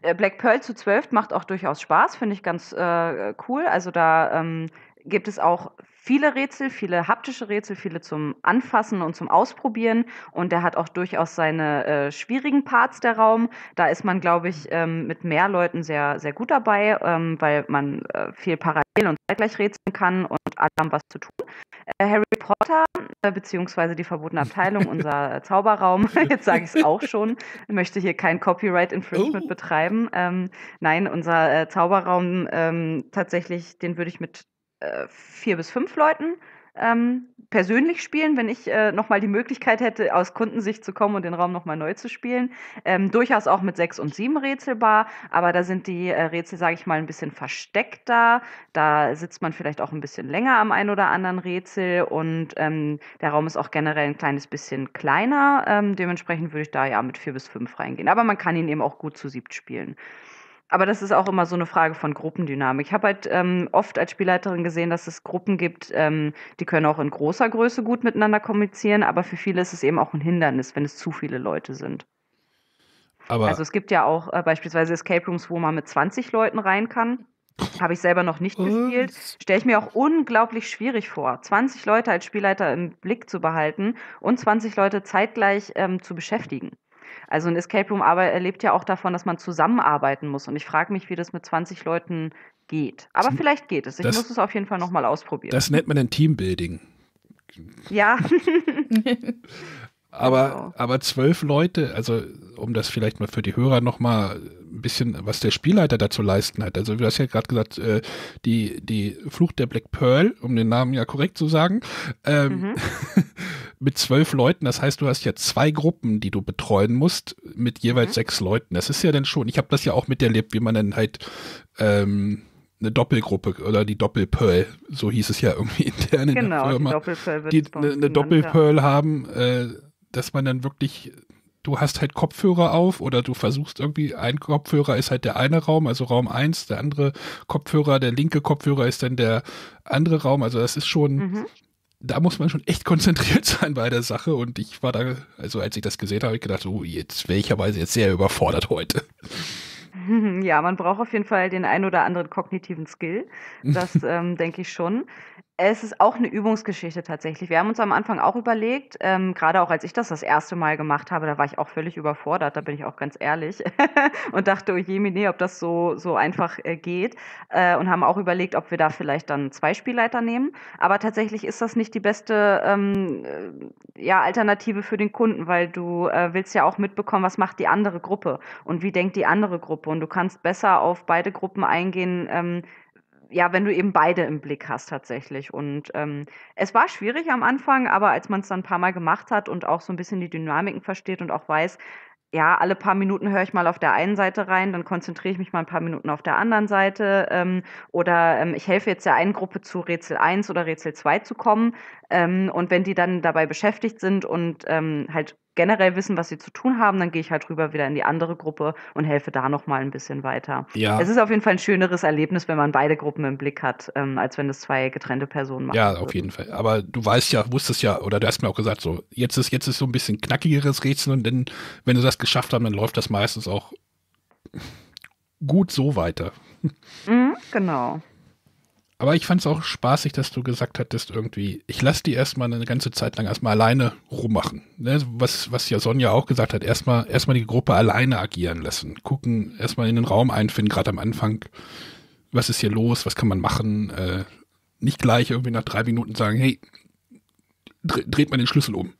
äh, Black Pearl zu zwölf macht auch durchaus Spaß, finde ich ganz äh, cool. Also da ähm, gibt es auch viele Rätsel, viele haptische Rätsel, viele zum Anfassen und zum Ausprobieren. Und der hat auch durchaus seine äh, schwierigen Parts der Raum. Da ist man, glaube ich, ähm, mit mehr Leuten sehr, sehr gut dabei, ähm, weil man äh, viel parallel und zeitgleich rätseln kann und mit allem was zu tun. Äh, Harry Potter, äh, beziehungsweise die verbotene Abteilung, unser Zauberraum, jetzt sage ich es auch schon, möchte hier kein Copyright Infringement oh. betreiben. Ähm, nein, unser äh, Zauberraum ähm, tatsächlich, den würde ich mit äh, vier bis fünf Leuten ähm, persönlich spielen, wenn ich äh, nochmal die Möglichkeit hätte, aus Kundensicht zu kommen und den Raum nochmal neu zu spielen. Ähm, durchaus auch mit sechs und sieben rätselbar, aber da sind die äh, Rätsel, sage ich mal, ein bisschen versteckter. Da sitzt man vielleicht auch ein bisschen länger am einen oder anderen Rätsel und ähm, der Raum ist auch generell ein kleines bisschen kleiner. Ähm, dementsprechend würde ich da ja mit vier bis fünf reingehen. Aber man kann ihn eben auch gut zu siebt spielen. Aber das ist auch immer so eine Frage von Gruppendynamik. Ich habe halt ähm, oft als Spielleiterin gesehen, dass es Gruppen gibt, ähm, die können auch in großer Größe gut miteinander kommunizieren, aber für viele ist es eben auch ein Hindernis, wenn es zu viele Leute sind. Aber also es gibt ja auch äh, beispielsweise Escape Rooms, wo man mit 20 Leuten rein kann. Habe ich selber noch nicht gespielt. Stelle ich mir auch unglaublich schwierig vor, 20 Leute als Spielleiter im Blick zu behalten und 20 Leute zeitgleich ähm, zu beschäftigen. Also ein Escape Room aber lebt ja auch davon, dass man zusammenarbeiten muss. Und ich frage mich, wie das mit 20 Leuten geht. Aber das, vielleicht geht es. Ich das, muss es auf jeden Fall nochmal ausprobieren. Das nennt
man ein Teambuilding.
Ja.
aber, genau. aber zwölf Leute, also um das vielleicht mal für die Hörer nochmal ein bisschen, was der Spielleiter dazu leisten hat. Also du hast ja gerade gesagt, äh, die, die Flucht der Black Pearl, um den Namen ja korrekt zu sagen, ähm, mhm. mit zwölf Leuten. Das heißt, du hast ja zwei Gruppen, die du betreuen musst, mit jeweils mhm. sechs Leuten. Das ist ja dann schon, ich habe das ja auch miterlebt, wie man dann halt ähm, eine Doppelgruppe oder die Doppelpearl, so hieß es ja irgendwie intern in der genau, Firma, die, eine, eine Doppelpearl haben, äh, dass man dann wirklich du hast halt Kopfhörer auf oder du versuchst irgendwie, ein Kopfhörer ist halt der eine Raum, also Raum 1, der andere Kopfhörer, der linke Kopfhörer ist dann der andere Raum. Also das ist schon, mhm da muss man schon echt konzentriert sein bei der Sache. Und ich war da, also als ich das gesehen habe, ich gedacht, so oh, jetzt wäre ich aber jetzt sehr überfordert heute.
Ja, man braucht auf jeden Fall den ein oder anderen kognitiven Skill. Das ähm, denke ich schon. Äh, es ist auch eine Übungsgeschichte tatsächlich. Wir haben uns am Anfang auch überlegt, ähm, gerade auch als ich das das erste Mal gemacht habe, da war ich auch völlig überfordert, da bin ich auch ganz ehrlich und dachte, oh je, nee, ob das so, so einfach äh, geht äh, und haben auch überlegt, ob wir da vielleicht dann zwei Spielleiter nehmen. Aber tatsächlich ist das nicht die beste ähm, äh, ja, Alternative für den Kunden, weil du äh, willst ja auch mitbekommen, was macht die andere Gruppe und wie denkt die andere Gruppe und du kannst besser auf beide Gruppen eingehen, ähm, ja, wenn du eben beide im Blick hast tatsächlich. Und ähm, es war schwierig am Anfang, aber als man es dann ein paar Mal gemacht hat und auch so ein bisschen die Dynamiken versteht und auch weiß, ja, alle paar Minuten höre ich mal auf der einen Seite rein, dann konzentriere ich mich mal ein paar Minuten auf der anderen Seite ähm, oder ähm, ich helfe jetzt der einen Gruppe zu Rätsel 1 oder Rätsel 2 zu kommen. Ähm, und wenn die dann dabei beschäftigt sind und ähm, halt generell wissen, was sie zu tun haben, dann gehe ich halt rüber wieder in die andere Gruppe und helfe da nochmal ein bisschen weiter. Ja. Es ist auf jeden Fall ein schöneres Erlebnis, wenn man beide Gruppen im Blick hat, ähm, als wenn es zwei getrennte Personen machen. Ja, auf jeden Fall. Aber
du weißt ja, wusstest ja, oder du hast mir auch gesagt, so, jetzt ist, jetzt ist so ein bisschen knackigeres Rätsel und dann, wenn sie das geschafft haben, dann läuft das meistens auch gut so weiter.
Mhm, genau.
Aber ich fand es auch spaßig, dass du gesagt hattest, irgendwie, ich lasse die erstmal eine ganze Zeit lang erstmal alleine rummachen. Ne, was, was ja Sonja auch gesagt hat, erstmal erstmal die Gruppe alleine agieren lassen. Gucken, erstmal in den Raum einfinden, gerade am Anfang, was ist hier los, was kann man machen. Äh, nicht gleich irgendwie nach drei Minuten sagen, hey, dreht man den Schlüssel um.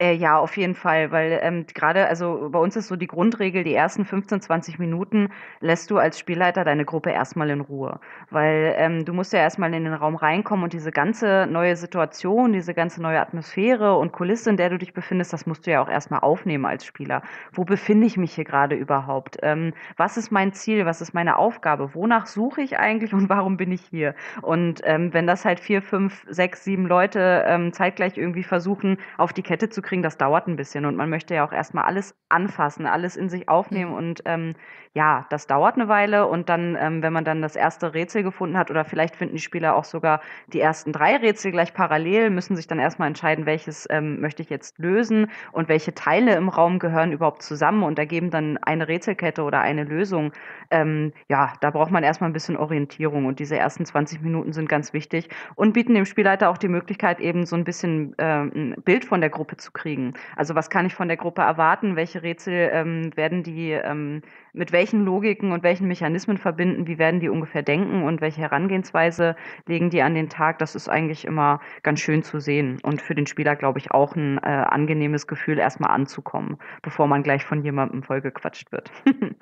Äh, ja, auf jeden Fall, weil ähm, gerade, also bei uns ist so die Grundregel, die ersten 15, 20 Minuten lässt du als Spielleiter deine Gruppe erstmal in Ruhe, weil ähm, du musst ja erstmal in den Raum reinkommen und diese ganze neue Situation, diese ganze neue Atmosphäre und Kulisse, in der du dich befindest, das musst du ja auch erstmal aufnehmen als Spieler. Wo befinde ich mich hier gerade überhaupt? Ähm, was ist mein Ziel? Was ist meine Aufgabe? Wonach suche ich eigentlich und warum bin ich hier? Und ähm, wenn das halt vier, fünf, sechs, sieben Leute ähm, zeitgleich irgendwie versuchen, auf die Kette zu kriegen, das dauert ein bisschen und man möchte ja auch erstmal alles anfassen, alles in sich aufnehmen mhm. und ähm, ja, das dauert eine Weile und dann, ähm, wenn man dann das erste Rätsel gefunden hat oder vielleicht finden die Spieler auch sogar die ersten drei Rätsel gleich parallel, müssen sich dann erstmal entscheiden, welches ähm, möchte ich jetzt lösen und welche Teile im Raum gehören überhaupt zusammen und ergeben dann eine Rätselkette oder eine Lösung. Ähm, ja, da braucht man erstmal ein bisschen Orientierung und diese ersten 20 Minuten sind ganz wichtig und bieten dem Spielleiter auch die Möglichkeit, eben so ein bisschen äh, ein Bild von der Gruppe zu kriegen. Also was kann ich von der Gruppe erwarten? Welche Rätsel ähm, werden die ähm, mit welchen Logiken und welchen Mechanismen verbinden, wie werden die ungefähr denken und welche Herangehensweise legen die an den Tag, das ist eigentlich immer ganz schön zu sehen und für den Spieler, glaube ich, auch ein äh, angenehmes Gefühl, erstmal anzukommen, bevor man gleich von jemandem vollgequatscht wird.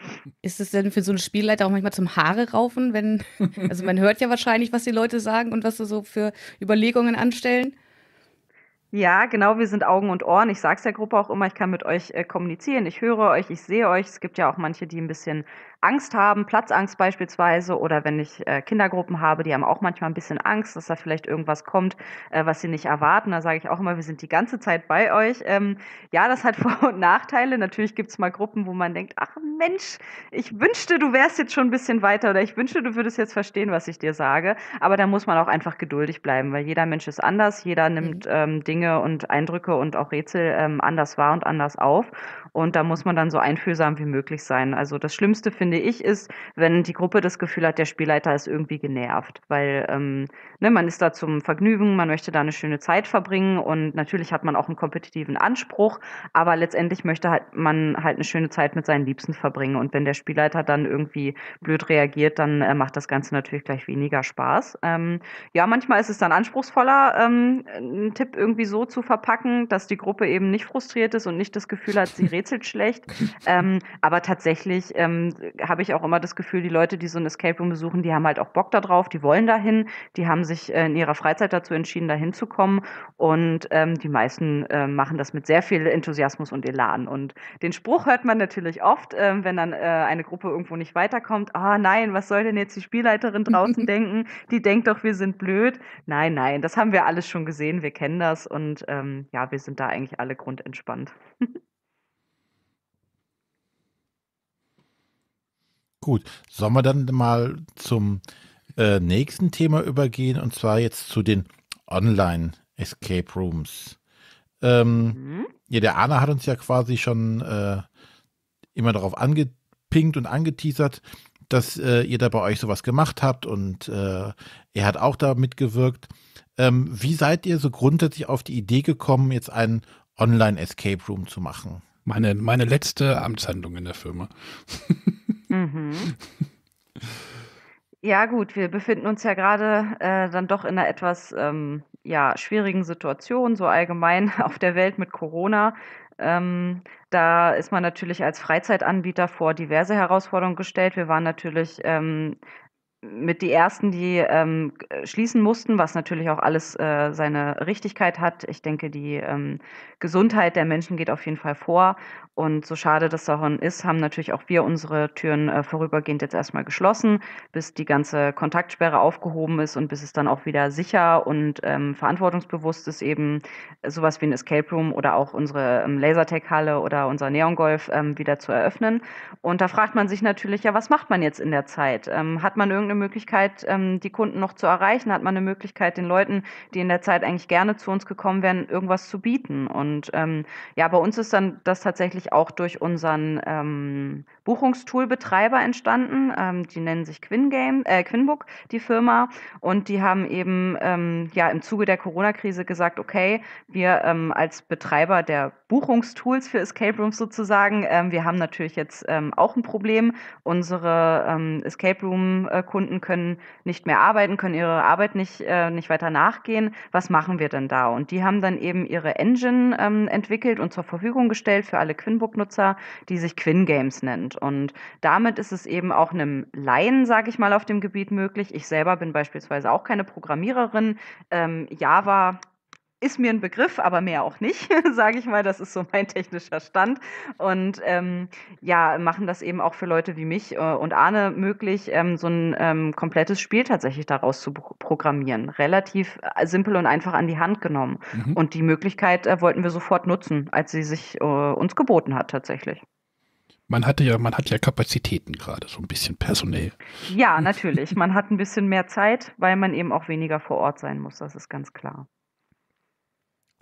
ist es denn für so einen Spielleiter auch manchmal zum Haare raufen, wenn, also man hört ja wahrscheinlich, was die Leute sagen und was sie so für Überlegungen anstellen?
Ja, genau, wir sind Augen und Ohren. Ich sage es der Gruppe auch immer, ich kann mit euch äh, kommunizieren, ich höre euch, ich sehe euch. Es gibt ja auch manche, die ein bisschen Angst haben, Platzangst beispielsweise, oder wenn ich äh, Kindergruppen habe, die haben auch manchmal ein bisschen Angst, dass da vielleicht irgendwas kommt, äh, was sie nicht erwarten. Da sage ich auch immer, wir sind die ganze Zeit bei euch. Ähm, ja, das hat Vor- und Nachteile. Natürlich gibt es mal Gruppen, wo man denkt, ach Mensch, ich wünschte, du wärst jetzt schon ein bisschen weiter oder ich wünschte, du würdest jetzt verstehen, was ich dir sage. Aber da muss man auch einfach geduldig bleiben, weil jeder Mensch ist anders, jeder nimmt mhm. ähm, Dinge Dinge und Eindrücke und auch Rätsel ähm, anders wahr und anders auf. Und da muss man dann so einfühlsam wie möglich sein. Also das Schlimmste finde ich ist, wenn die Gruppe das Gefühl hat, der Spielleiter ist irgendwie genervt, weil ähm, ne, man ist da zum Vergnügen, man möchte da eine schöne Zeit verbringen und natürlich hat man auch einen kompetitiven Anspruch, aber letztendlich möchte halt man halt eine schöne Zeit mit seinen Liebsten verbringen. Und wenn der Spielleiter dann irgendwie blöd reagiert, dann äh, macht das Ganze natürlich gleich weniger Spaß. Ähm, ja, manchmal ist es dann anspruchsvoller, ähm, einen Tipp irgendwie so zu verpacken, dass die Gruppe eben nicht frustriert ist und nicht das Gefühl hat, sie redet rätselt schlecht. ähm, aber tatsächlich ähm, habe ich auch immer das Gefühl, die Leute, die so ein Escape Room besuchen, die haben halt auch Bock darauf, die wollen dahin, die haben sich äh, in ihrer Freizeit dazu entschieden, dahin zu kommen. Und ähm, die meisten äh, machen das mit sehr viel Enthusiasmus und Elan. Und den Spruch hört man natürlich oft, äh, wenn dann äh, eine Gruppe irgendwo nicht weiterkommt. Ah oh, nein, was soll denn jetzt die Spielleiterin draußen denken? Die denkt doch, wir sind blöd. Nein, nein, das haben wir alles schon gesehen, wir kennen das und ähm, ja, wir sind da eigentlich alle grundentspannt.
Gut, sollen wir dann mal zum äh, nächsten Thema übergehen und zwar jetzt zu den Online-Escape Rooms. Ähm, mhm. Ja, der Arne hat uns ja quasi schon äh, immer darauf angepinkt und angeteasert, dass äh, ihr da bei euch sowas gemacht habt und äh, er hat auch da mitgewirkt. Ähm, wie seid ihr so grundsätzlich auf die Idee gekommen, jetzt einen Online-Escape Room zu machen? Meine, meine letzte Amtshandlung in der Firma.
Mhm. Ja, gut, wir befinden uns ja gerade äh, dann doch in einer etwas ähm, ja, schwierigen Situation, so allgemein auf der Welt mit Corona. Ähm, da ist man natürlich als Freizeitanbieter vor diverse Herausforderungen gestellt. Wir waren natürlich ähm, mit die ersten, die ähm, schließen mussten, was natürlich auch alles äh, seine Richtigkeit hat. Ich denke, die ähm, Gesundheit der Menschen geht auf jeden Fall vor. Und so schade das daran ist, haben natürlich auch wir unsere Türen äh, vorübergehend jetzt erstmal geschlossen, bis die ganze Kontaktsperre aufgehoben ist und bis es dann auch wieder sicher und ähm, verantwortungsbewusst ist, eben sowas wie ein Escape Room oder auch unsere ähm, Lasertech-Halle oder unser Neongolf ähm, wieder zu eröffnen. Und da fragt man sich natürlich, ja, was macht man jetzt in der Zeit? Ähm, hat man irgendeine Möglichkeit, ähm, die Kunden noch zu erreichen? Hat man eine Möglichkeit, den Leuten, die in der Zeit eigentlich gerne zu uns gekommen wären, irgendwas zu bieten? Und ähm, ja, bei uns ist dann das tatsächlich tatsächlich auch durch unseren ähm, Buchungstool-Betreiber entstanden. Ähm, die nennen sich Quingame, äh, Quinbook, die Firma. Und die haben eben ähm, ja im Zuge der Corona-Krise gesagt, okay, wir ähm, als Betreiber der Buchungstools für Escape Rooms sozusagen, ähm, wir haben natürlich jetzt ähm, auch ein Problem. Unsere ähm, Escape Room-Kunden äh, können nicht mehr arbeiten, können ihre Arbeit nicht, äh, nicht weiter nachgehen. Was machen wir denn da? Und die haben dann eben ihre Engine entwickelt und zur Verfügung gestellt für alle Quinbook Finbook-Nutzer, die sich Quinn Games nennt. Und damit ist es eben auch einem Laien, sage ich mal, auf dem Gebiet möglich. Ich selber bin beispielsweise auch keine Programmiererin. Ähm, Java ist mir ein Begriff, aber mehr auch nicht, sage ich mal. Das ist so mein technischer Stand. Und ähm, ja, machen das eben auch für Leute wie mich äh, und Arne möglich, ähm, so ein ähm, komplettes Spiel tatsächlich daraus zu programmieren. Relativ äh, simpel und einfach an die Hand genommen. Mhm. Und die Möglichkeit äh, wollten wir sofort nutzen, als sie sich äh, uns geboten hat tatsächlich.
Man hatte ja, man hat ja Kapazitäten gerade, so ein bisschen personell.
Ja, natürlich. Man hat ein bisschen mehr Zeit, weil man eben auch weniger vor Ort sein muss, das ist ganz klar.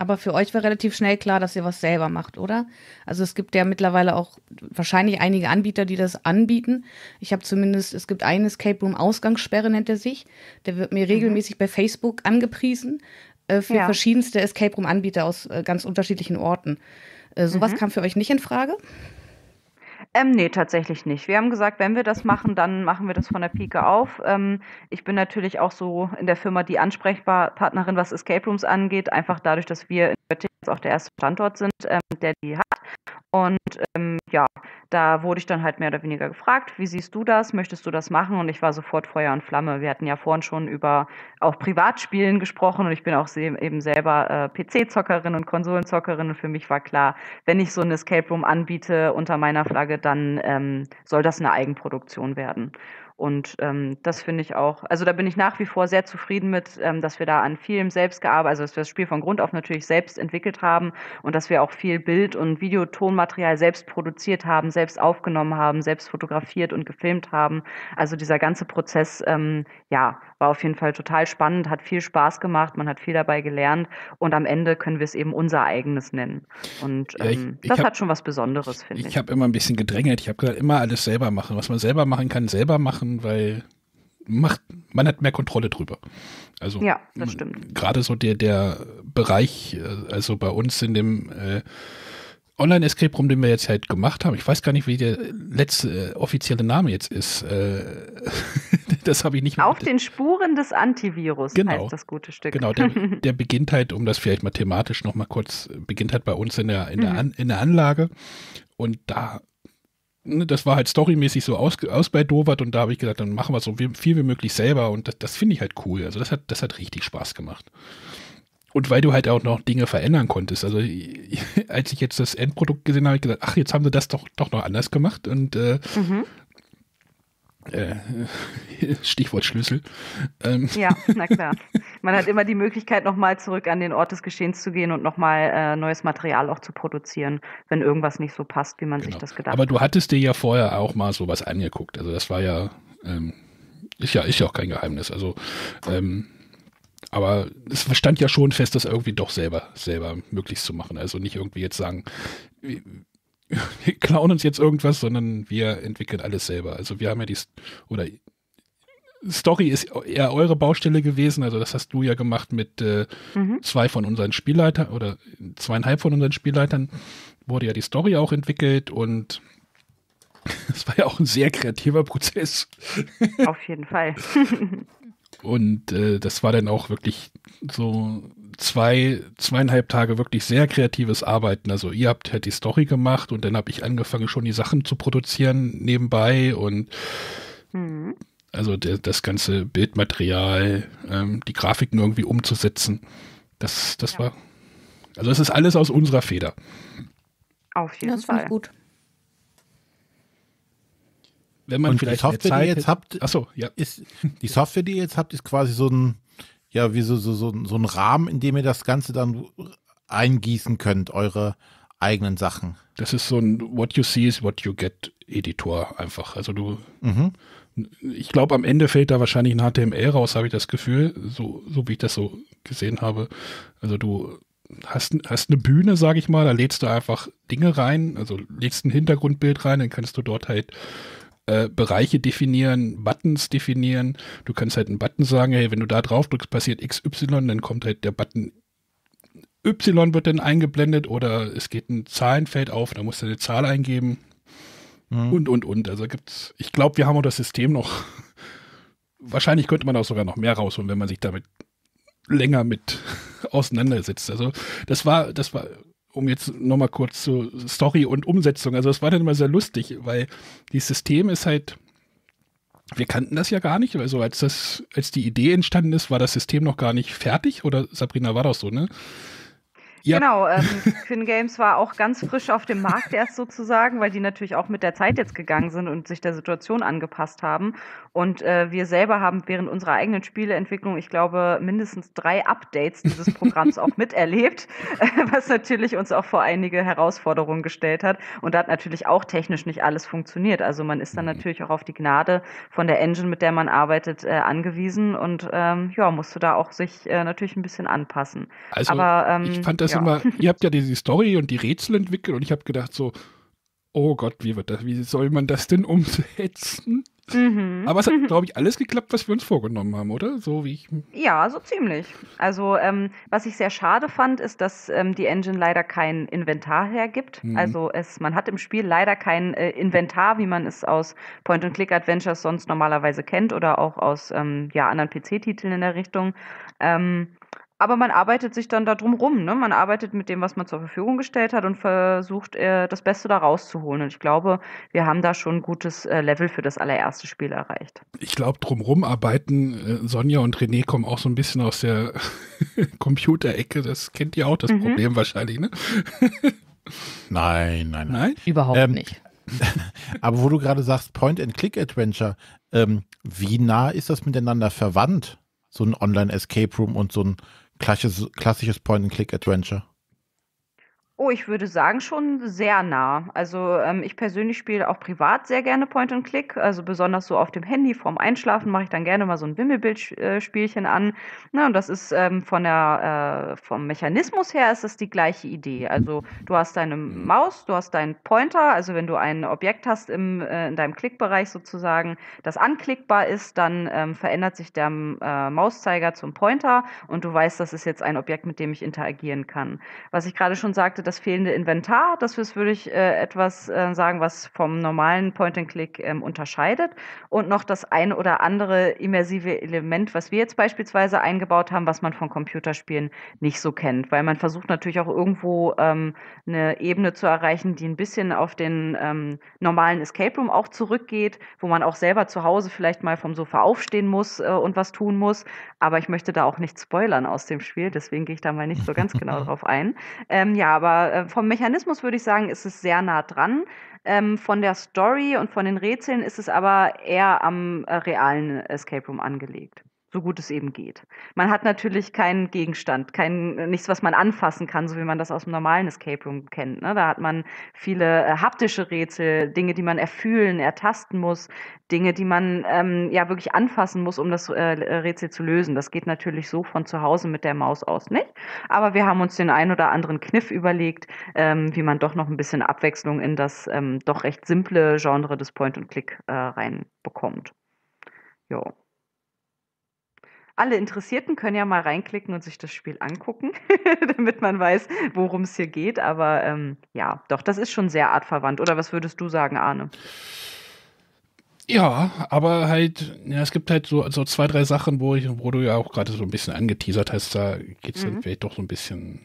Aber für euch war relativ schnell klar, dass ihr was selber macht, oder? Also es gibt ja mittlerweile auch wahrscheinlich einige Anbieter, die das anbieten. Ich habe zumindest, es gibt einen Escape Room Ausgangssperre, nennt er sich. Der wird mir mhm. regelmäßig bei Facebook angepriesen äh, für ja. verschiedenste Escape Room Anbieter aus äh, ganz unterschiedlichen Orten. Äh, sowas mhm. kam für euch nicht in Frage? Ähm, nee, tatsächlich nicht. Wir haben gesagt, wenn wir das machen, dann machen wir das von der Pike
auf. Ähm, ich bin natürlich auch so in der Firma die Ansprechpartnerin, was Escape Rooms angeht, einfach dadurch, dass wir in Göttingen auch der erste Standort sind, ähm, der die hat. Und ähm, ja, da wurde ich dann halt mehr oder weniger gefragt, wie siehst du das, möchtest du das machen? Und ich war sofort Feuer und Flamme. Wir hatten ja vorhin schon über auch Privatspielen gesprochen und ich bin auch eben selber äh, PC-Zockerin und Konsolenzockerin und für mich war klar, wenn ich so ein Escape Room anbiete unter meiner Flagge, dann ähm, soll das eine Eigenproduktion werden. Und ähm, das finde ich auch, also da bin ich nach wie vor sehr zufrieden mit, ähm, dass wir da an vielem selbst gearbeitet, also dass wir das Spiel von Grund auf natürlich selbst entwickelt haben und dass wir auch viel Bild- und Videotonmaterial selbst produziert haben, selbst aufgenommen haben, selbst fotografiert und gefilmt haben. Also dieser ganze Prozess, ähm, ja, war auf jeden Fall total spannend, hat viel Spaß gemacht, man hat viel dabei gelernt und am Ende können wir es eben unser eigenes nennen. Und ja, ich, ähm, das hab, hat schon was Besonderes, finde ich. Ich habe
immer ein bisschen gedrängelt. Ich habe gesagt, immer alles selber machen. Was man selber machen kann, selber machen, weil macht, man hat mehr Kontrolle drüber. Also
ja, das stimmt.
Gerade so der, der Bereich, äh, also bei uns in dem äh, Online-Escape Room, den wir jetzt halt gemacht haben, ich weiß gar nicht, wie der letzte äh, offizielle Name jetzt ist. Äh, das habe ich nicht mehr. Auf den
Spuren des Antivirus genau, heißt das gute Stück. Genau, der,
der beginnt halt, um das vielleicht mal thematisch nochmal kurz, beginnt halt bei uns in der, in der, mhm. An, in der Anlage. Und da, ne, das war halt storymäßig so aus, bei ausbeidowert und da habe ich gesagt, dann machen wir so viel wie möglich selber und das, das finde ich halt cool. Also das hat, das hat richtig Spaß gemacht und weil du halt auch noch Dinge verändern konntest. Also als ich jetzt das Endprodukt gesehen habe, habe ich gesagt, ach, jetzt haben sie das doch, doch noch anders gemacht. Und äh, mhm. äh, Stichwort Schlüssel. Ähm.
Ja, na klar. Man hat immer die Möglichkeit, nochmal zurück an den Ort des Geschehens zu gehen und nochmal äh, neues Material auch zu produzieren, wenn irgendwas nicht so passt, wie man genau. sich das gedacht hat. Aber
du hattest dir ja vorher auch mal sowas angeguckt. Also das war ja, ähm, ist ja, ist ja auch kein Geheimnis. Also ähm, aber es stand ja schon fest, das irgendwie doch selber, selber möglichst zu machen. Also nicht irgendwie jetzt sagen, wir, wir klauen uns jetzt irgendwas, sondern wir entwickeln alles selber. Also wir haben ja die, oder Story ist eher eure Baustelle gewesen, also das hast du ja gemacht mit äh, mhm. zwei von unseren Spielleitern oder zweieinhalb von unseren Spielleitern wurde ja die Story auch entwickelt und es war ja auch ein sehr kreativer Prozess.
Auf jeden Fall.
Und äh, das war dann auch wirklich so zwei, zweieinhalb Tage wirklich sehr kreatives Arbeiten. Also ihr habt halt die Story gemacht und dann habe ich angefangen, schon die Sachen zu produzieren nebenbei und mhm. also der, das ganze Bildmaterial, ähm, die Grafiken irgendwie umzusetzen. Das, das ja. war. Also es ist alles aus unserer Feder.
Auf jeden das Fall. Gut
wenn man und vielleicht die Software, die ihr jetzt hätte,
habt, achso, ja. ist, die Software, die ihr jetzt habt, ist quasi so ein, ja, wie so, so, so, so ein Rahmen, in dem ihr das Ganze dann eingießen könnt, eure eigenen Sachen. Das ist so ein What you see is what you get Editor einfach. Also du, mhm. ich glaube, am Ende
fällt da wahrscheinlich ein HTML raus, habe ich das Gefühl, so, so wie ich das so gesehen habe. Also du hast, hast eine Bühne, sage ich mal, da lädst du einfach Dinge rein, also lädst ein Hintergrundbild rein, dann kannst du dort halt äh, Bereiche definieren, Buttons definieren. Du kannst halt einen Button sagen, hey, wenn du da drauf drückst, passiert XY, dann kommt halt der Button Y wird dann eingeblendet oder es geht ein Zahlenfeld auf, da musst du eine Zahl eingeben. Mhm. Und, und, und. Also gibt's, ich glaube, wir haben auch das System noch. Wahrscheinlich könnte man auch sogar noch mehr rausholen, wenn man sich damit länger mit auseinandersetzt. Also das war, das war um jetzt nochmal kurz zu Story und Umsetzung. Also es war dann immer sehr lustig, weil dieses System ist halt, wir kannten das ja gar nicht, weil so als das, als die Idee entstanden ist, war das System noch gar nicht fertig oder Sabrina war das so, ne? Ja. Genau,
ähm, Quinn Games war auch ganz frisch auf dem Markt erst sozusagen, weil die natürlich auch mit der Zeit jetzt gegangen sind und sich der Situation angepasst haben. Und äh, wir selber haben während unserer eigenen Spieleentwicklung, ich glaube, mindestens drei Updates dieses Programms auch miterlebt, äh, was natürlich uns auch vor einige Herausforderungen gestellt hat. Und da hat natürlich auch technisch nicht alles funktioniert. Also man ist dann mhm. natürlich auch auf die Gnade von der Engine, mit der man arbeitet, äh, angewiesen und ähm, ja, musste da auch sich äh, natürlich ein bisschen anpassen. Also Aber ähm, ich fand das das ja. immer,
ihr habt ja diese Story und die Rätsel entwickelt und ich habe gedacht so, oh Gott, wie wird das, wie soll man das denn umsetzen?
Mhm. Aber es hat,
glaube ich, alles geklappt, was wir uns vorgenommen haben, oder? So wie ich.
Ja, so ziemlich. Also, ähm, was ich sehr schade fand, ist, dass ähm, die Engine leider kein Inventar hergibt. Mhm. Also, es, man hat im Spiel leider kein äh, Inventar, wie man es aus Point-and-Click-Adventures sonst normalerweise kennt oder auch aus ähm, ja, anderen PC-Titeln in der Richtung. Ähm, aber man arbeitet sich dann da drum rum. Ne? Man arbeitet mit dem, was man zur Verfügung gestellt hat und versucht, äh, das Beste da rauszuholen. Und ich glaube, wir haben da schon ein gutes äh, Level für das allererste Spiel erreicht.
Ich glaube, drumrum arbeiten, äh, Sonja und René kommen auch so ein bisschen aus der Computerecke. Das kennt ihr auch, das mhm. Problem wahrscheinlich, ne?
nein, nein, nein. Überhaupt ähm, nicht. aber wo du gerade sagst, Point-and-Click-Adventure, ähm, wie nah ist das miteinander verwandt? So ein Online-Escape Room und so ein klassisches, Point-and-Click-Adventure.
Oh, ich würde sagen, schon sehr nah. Also ähm, ich persönlich spiele auch privat sehr gerne Point and Click. Also besonders so auf dem Handy vorm Einschlafen mache ich dann gerne mal so ein Wimmelbildspielchen an. Na, und das ist ähm, von der, äh, vom Mechanismus her ist es die gleiche Idee. Also du hast deine mhm. Maus, du hast deinen Pointer. Also wenn du ein Objekt hast im, äh, in deinem Klickbereich sozusagen, das anklickbar ist, dann ähm, verändert sich der äh, Mauszeiger zum Pointer und du weißt, das ist jetzt ein Objekt, mit dem ich interagieren kann. Was ich gerade schon sagte, das fehlende Inventar. Das ist, würde ich äh, etwas äh, sagen, was vom normalen Point-and-Click ähm, unterscheidet. Und noch das eine oder andere immersive Element, was wir jetzt beispielsweise eingebaut haben, was man von Computerspielen nicht so kennt. Weil man versucht natürlich auch irgendwo ähm, eine Ebene zu erreichen, die ein bisschen auf den ähm, normalen Escape Room auch zurückgeht, wo man auch selber zu Hause vielleicht mal vom Sofa aufstehen muss äh, und was tun muss. Aber ich möchte da auch nicht spoilern aus dem Spiel, deswegen gehe ich da mal nicht so ganz genau drauf ein. Ähm, ja, aber äh, vom Mechanismus würde ich sagen, ist es sehr nah dran. Ähm, von der Story und von den Rätseln ist es aber eher am äh, realen Escape Room angelegt so gut es eben geht. Man hat natürlich keinen Gegenstand, kein, nichts, was man anfassen kann, so wie man das aus dem normalen Escape Room kennt. Ne? Da hat man viele äh, haptische Rätsel, Dinge, die man erfühlen, ertasten muss, Dinge, die man ähm, ja wirklich anfassen muss, um das äh, Rätsel zu lösen. Das geht natürlich so von zu Hause mit der Maus aus nicht. Aber wir haben uns den einen oder anderen Kniff überlegt, ähm, wie man doch noch ein bisschen Abwechslung in das ähm, doch recht simple Genre des Point-and-Click äh, reinbekommt. Ja alle Interessierten können ja mal reinklicken und sich das Spiel angucken, damit man weiß, worum es hier geht. Aber ähm, ja, doch, das ist schon sehr artverwandt. Oder was würdest du sagen, Arne?
Ja, aber halt, ja, es gibt halt so, so zwei, drei Sachen, wo ich, wo du ja auch gerade so ein bisschen angeteasert hast, da geht es mhm. Dann vielleicht doch so ein bisschen.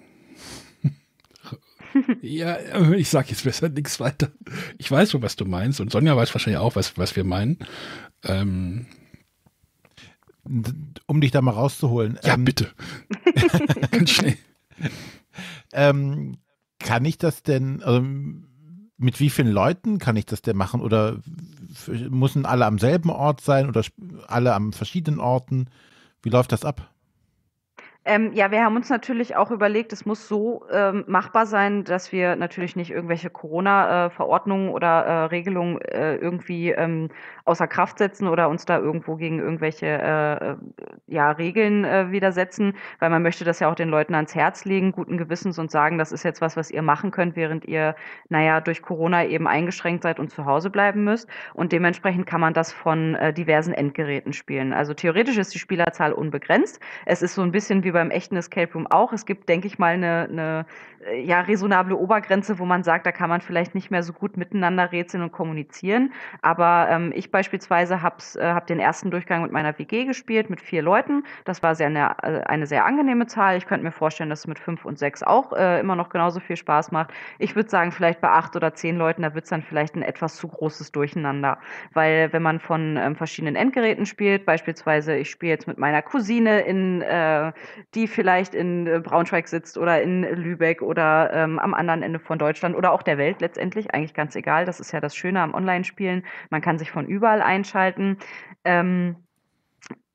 ja, äh, ich sag jetzt besser nichts weiter. Ich weiß schon, was du meinst und Sonja weiß wahrscheinlich auch, was, was wir meinen. Ähm,
um dich da mal rauszuholen. Ja, ähm, bitte. Ganz schnell. Ähm, kann ich das denn, also mit wie vielen Leuten kann ich das denn machen? Oder müssen alle am selben Ort sein oder alle an verschiedenen Orten? Wie läuft das ab?
Ähm, ja, wir haben uns natürlich auch überlegt, es muss so ähm, machbar sein, dass wir natürlich nicht irgendwelche Corona-Verordnungen äh, oder äh, Regelungen äh, irgendwie ähm, außer Kraft setzen oder uns da irgendwo gegen irgendwelche äh, ja, Regeln äh, widersetzen, weil man möchte das ja auch den Leuten ans Herz legen, guten Gewissens und sagen, das ist jetzt was, was ihr machen könnt, während ihr, naja, durch Corona eben eingeschränkt seid und zu Hause bleiben müsst. Und dementsprechend kann man das von äh, diversen Endgeräten spielen. Also theoretisch ist die Spielerzahl unbegrenzt. Es ist so ein bisschen wie beim echten Escape Room auch. Es gibt, denke ich mal, eine, eine ja, resonable Obergrenze, wo man sagt, da kann man vielleicht nicht mehr so gut miteinander rätseln und kommunizieren. Aber ähm, ich beispielsweise habe äh, hab den ersten Durchgang mit meiner WG gespielt, mit vier Leuten. Das war sehr eine, äh, eine sehr angenehme Zahl. Ich könnte mir vorstellen, dass es mit fünf und sechs auch äh, immer noch genauso viel Spaß macht. Ich würde sagen, vielleicht bei acht oder zehn Leuten, da wird es dann vielleicht ein etwas zu großes Durcheinander. Weil wenn man von ähm, verschiedenen Endgeräten spielt, beispielsweise ich spiele jetzt mit meiner Cousine in, äh, die vielleicht in äh, Braunschweig sitzt oder in Lübeck oder oder ähm, am anderen Ende von Deutschland oder auch der Welt letztendlich, eigentlich ganz egal. Das ist ja das Schöne am Online-Spielen. Man kann sich von überall einschalten. Ähm,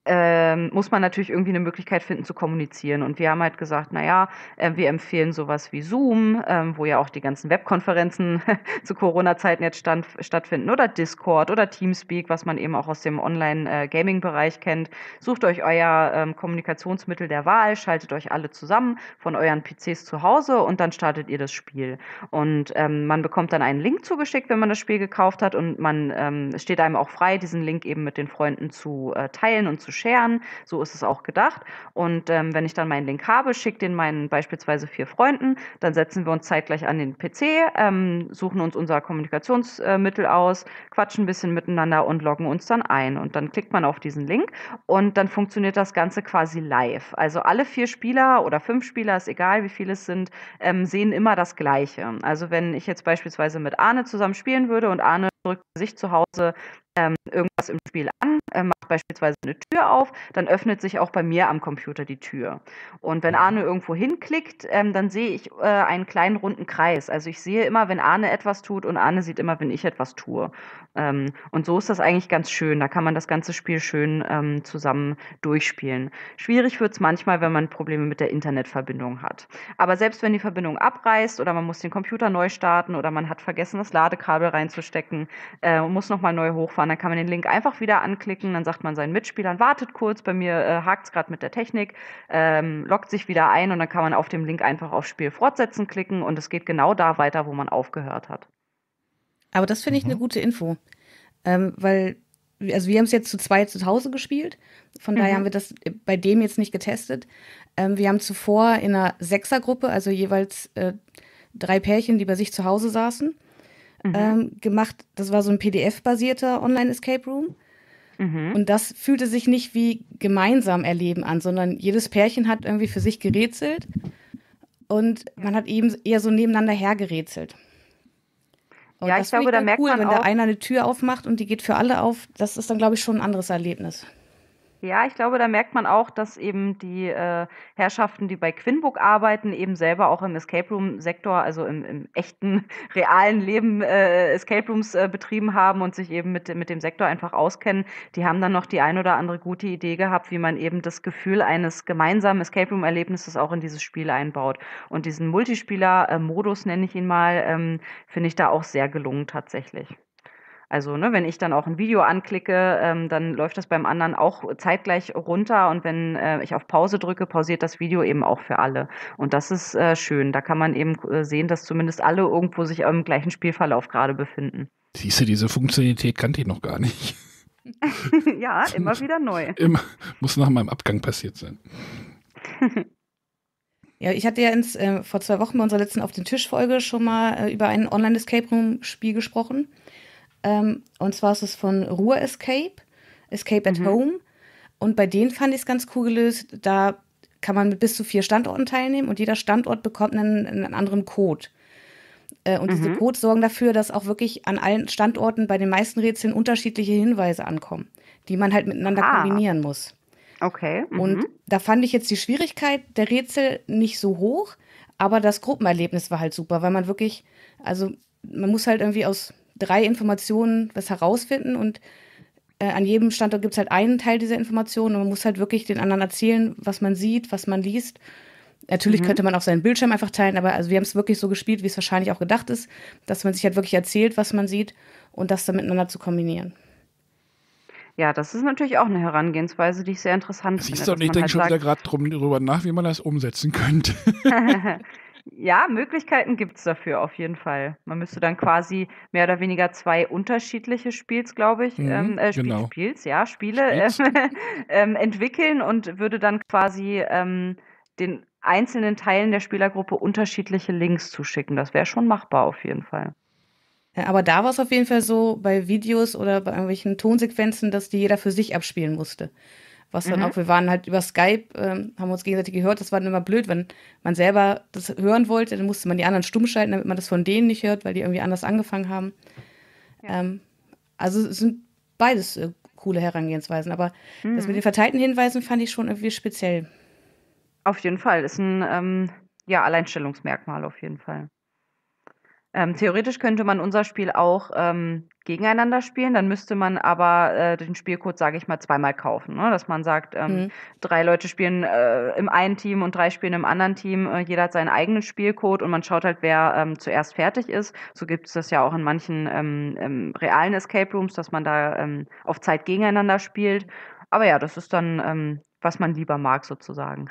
ähm, muss man natürlich irgendwie eine Möglichkeit finden zu kommunizieren. Und wir haben halt gesagt, naja, äh, wir empfehlen sowas wie Zoom, ähm, wo ja auch die ganzen Webkonferenzen zu Corona-Zeiten jetzt stand, stattfinden, oder Discord oder Teamspeak, was man eben auch aus dem Online-Gaming-Bereich äh, kennt. Sucht euch euer ähm, Kommunikationsmittel der Wahl, schaltet euch alle zusammen von euren PCs zu Hause und dann startet ihr das Spiel. Und ähm, man bekommt dann einen Link zugeschickt, wenn man das Spiel gekauft hat und man ähm, steht einem auch frei, diesen Link eben mit den Freunden zu äh, teilen und zu zu scheren. So ist es auch gedacht. Und ähm, wenn ich dann meinen Link habe, schicke den meinen beispielsweise vier Freunden, dann setzen wir uns zeitgleich an den PC, ähm, suchen uns unser Kommunikationsmittel äh, aus, quatschen ein bisschen miteinander und loggen uns dann ein. Und dann klickt man auf diesen Link und dann funktioniert das Ganze quasi live. Also alle vier Spieler oder fünf Spieler, ist egal wie viele es sind, ähm, sehen immer das Gleiche. Also wenn ich jetzt beispielsweise mit Arne zusammen spielen würde und Arne drückt sich zu Hause ähm, was im Spiel an, äh, macht beispielsweise eine Tür auf, dann öffnet sich auch bei mir am Computer die Tür. Und wenn mhm. Arne irgendwo hinklickt, ähm, dann sehe ich äh, einen kleinen runden Kreis. Also ich sehe immer, wenn Arne etwas tut und Arne sieht immer, wenn ich etwas tue. Ähm, und so ist das eigentlich ganz schön. Da kann man das ganze Spiel schön ähm, zusammen durchspielen. Schwierig wird es manchmal, wenn man Probleme mit der Internetverbindung hat. Aber selbst wenn die Verbindung abreißt oder man muss den Computer neu starten oder man hat vergessen, das Ladekabel reinzustecken äh, und muss nochmal neu hochfahren, dann kann man den Link einfach wieder anklicken, dann sagt man seinen Mitspielern, wartet kurz, bei mir äh, hakt es gerade mit der Technik, ähm, loggt sich wieder ein und dann kann man auf dem Link einfach auf Spiel fortsetzen klicken und es geht genau da weiter, wo man aufgehört hat.
Aber das finde ich mhm. eine gute Info, ähm, weil also wir haben es jetzt zu zweit zu Hause gespielt. Von mhm. daher haben wir das äh, bei dem jetzt nicht getestet. Ähm, wir haben zuvor in einer Sechsergruppe, also jeweils äh, drei Pärchen, die bei sich zu Hause saßen, mhm. ähm, gemacht. Das war so ein PDF-basierter Online-Escape Room. Mhm. Und das fühlte sich nicht wie gemeinsam erleben an, sondern jedes Pärchen hat irgendwie für sich gerätselt und man hat eben eher so nebeneinander hergerätselt. Und ja, ich glaube, da merkt cool, man wenn auch, da einer eine Tür aufmacht und die geht für alle auf, das ist dann glaube ich schon ein anderes Erlebnis.
Ja, ich glaube, da merkt man auch, dass eben die äh, Herrschaften, die bei Quinbook arbeiten, eben selber auch im Escape Room-Sektor, also im, im, echten, realen Leben äh, Escape Rooms äh, betrieben haben und sich eben mit, mit dem Sektor einfach auskennen. Die haben dann noch die ein oder andere gute Idee gehabt, wie man eben das Gefühl eines gemeinsamen Escape Room-Erlebnisses auch in dieses Spiel einbaut. Und diesen Multispieler-Modus, äh, nenne ich ihn mal, ähm, finde ich da auch sehr gelungen tatsächlich. Also ne, wenn ich dann auch ein Video anklicke, ähm, dann läuft das beim anderen auch zeitgleich runter und wenn äh, ich auf Pause drücke, pausiert das Video eben auch für alle. Und das ist äh, schön. Da kann man eben äh, sehen, dass zumindest alle irgendwo sich im gleichen Spielverlauf gerade befinden.
Siehst du, diese Funktionalität kannte ich noch gar nicht.
ja, immer wieder neu.
Immer, muss nach meinem Abgang passiert sein.
Ja, ich hatte ja ins, äh, vor zwei Wochen bei unserer letzten Auf den Tisch Folge schon mal äh, über ein Online-Escape Room Spiel gesprochen. Ähm, und zwar ist es von Ruhr Escape, Escape at mhm. Home. Und bei denen fand ich es ganz cool gelöst. Da kann man mit bis zu vier Standorten teilnehmen und jeder Standort bekommt einen, einen anderen Code. Äh, und mhm. diese Codes sorgen dafür, dass auch wirklich an allen Standorten bei den meisten Rätseln unterschiedliche Hinweise ankommen, die man halt miteinander ah. kombinieren muss. Okay. Mhm. Und da fand ich jetzt die Schwierigkeit der Rätsel nicht so hoch, aber das Gruppenerlebnis war halt super, weil man wirklich, also man muss halt irgendwie aus drei Informationen was herausfinden und äh, an jedem Standort gibt es halt einen Teil dieser Informationen und man muss halt wirklich den anderen erzählen, was man sieht, was man liest. Natürlich mhm. könnte man auch seinen Bildschirm einfach teilen, aber also wir haben es wirklich so gespielt, wie es wahrscheinlich auch gedacht ist, dass man sich halt wirklich erzählt, was man sieht und das dann miteinander zu kombinieren. Ja, das ist natürlich auch eine Herangehensweise, die ich sehr interessant Siehst finde. Siehst du, und ich denke halt schon sagt, wieder
gerade drüber nach, wie man das umsetzen könnte.
Ja, Möglichkeiten gibt es dafür auf jeden Fall. Man müsste dann quasi mehr oder weniger zwei unterschiedliche Spiels, glaube ich, ähm, mhm, äh, Spiel, genau. Spiels, ja, Spiele ähm, ähm, entwickeln und würde dann quasi ähm, den einzelnen Teilen der
Spielergruppe unterschiedliche Links zuschicken. Das wäre schon machbar auf jeden Fall. Ja, aber da war es auf jeden Fall so bei Videos oder bei irgendwelchen Tonsequenzen, dass die jeder für sich abspielen musste was dann mhm. auch, wir waren halt über Skype, ähm, haben uns gegenseitig gehört, das war dann immer blöd, wenn man selber das hören wollte, dann musste man die anderen stumm schalten, damit man das von denen nicht hört, weil die irgendwie anders angefangen haben. Ja. Ähm, also es sind beides äh, coole Herangehensweisen, aber mhm. das mit den verteilten Hinweisen fand ich schon irgendwie speziell. Auf jeden Fall, ist ein ähm, ja,
Alleinstellungsmerkmal auf jeden Fall. Ähm, theoretisch könnte man unser Spiel auch ähm, gegeneinander spielen, dann müsste man aber äh, den Spielcode, sage ich mal, zweimal kaufen. Ne? Dass man sagt, ähm, mhm. drei Leute spielen äh, im einen Team und drei spielen im anderen Team, äh, jeder hat seinen eigenen Spielcode und man schaut halt, wer ähm, zuerst fertig ist. So gibt es das ja auch in manchen ähm, ähm, realen Escape Rooms, dass man da ähm, auf Zeit gegeneinander spielt. Aber ja, das ist dann, ähm, was man lieber mag sozusagen.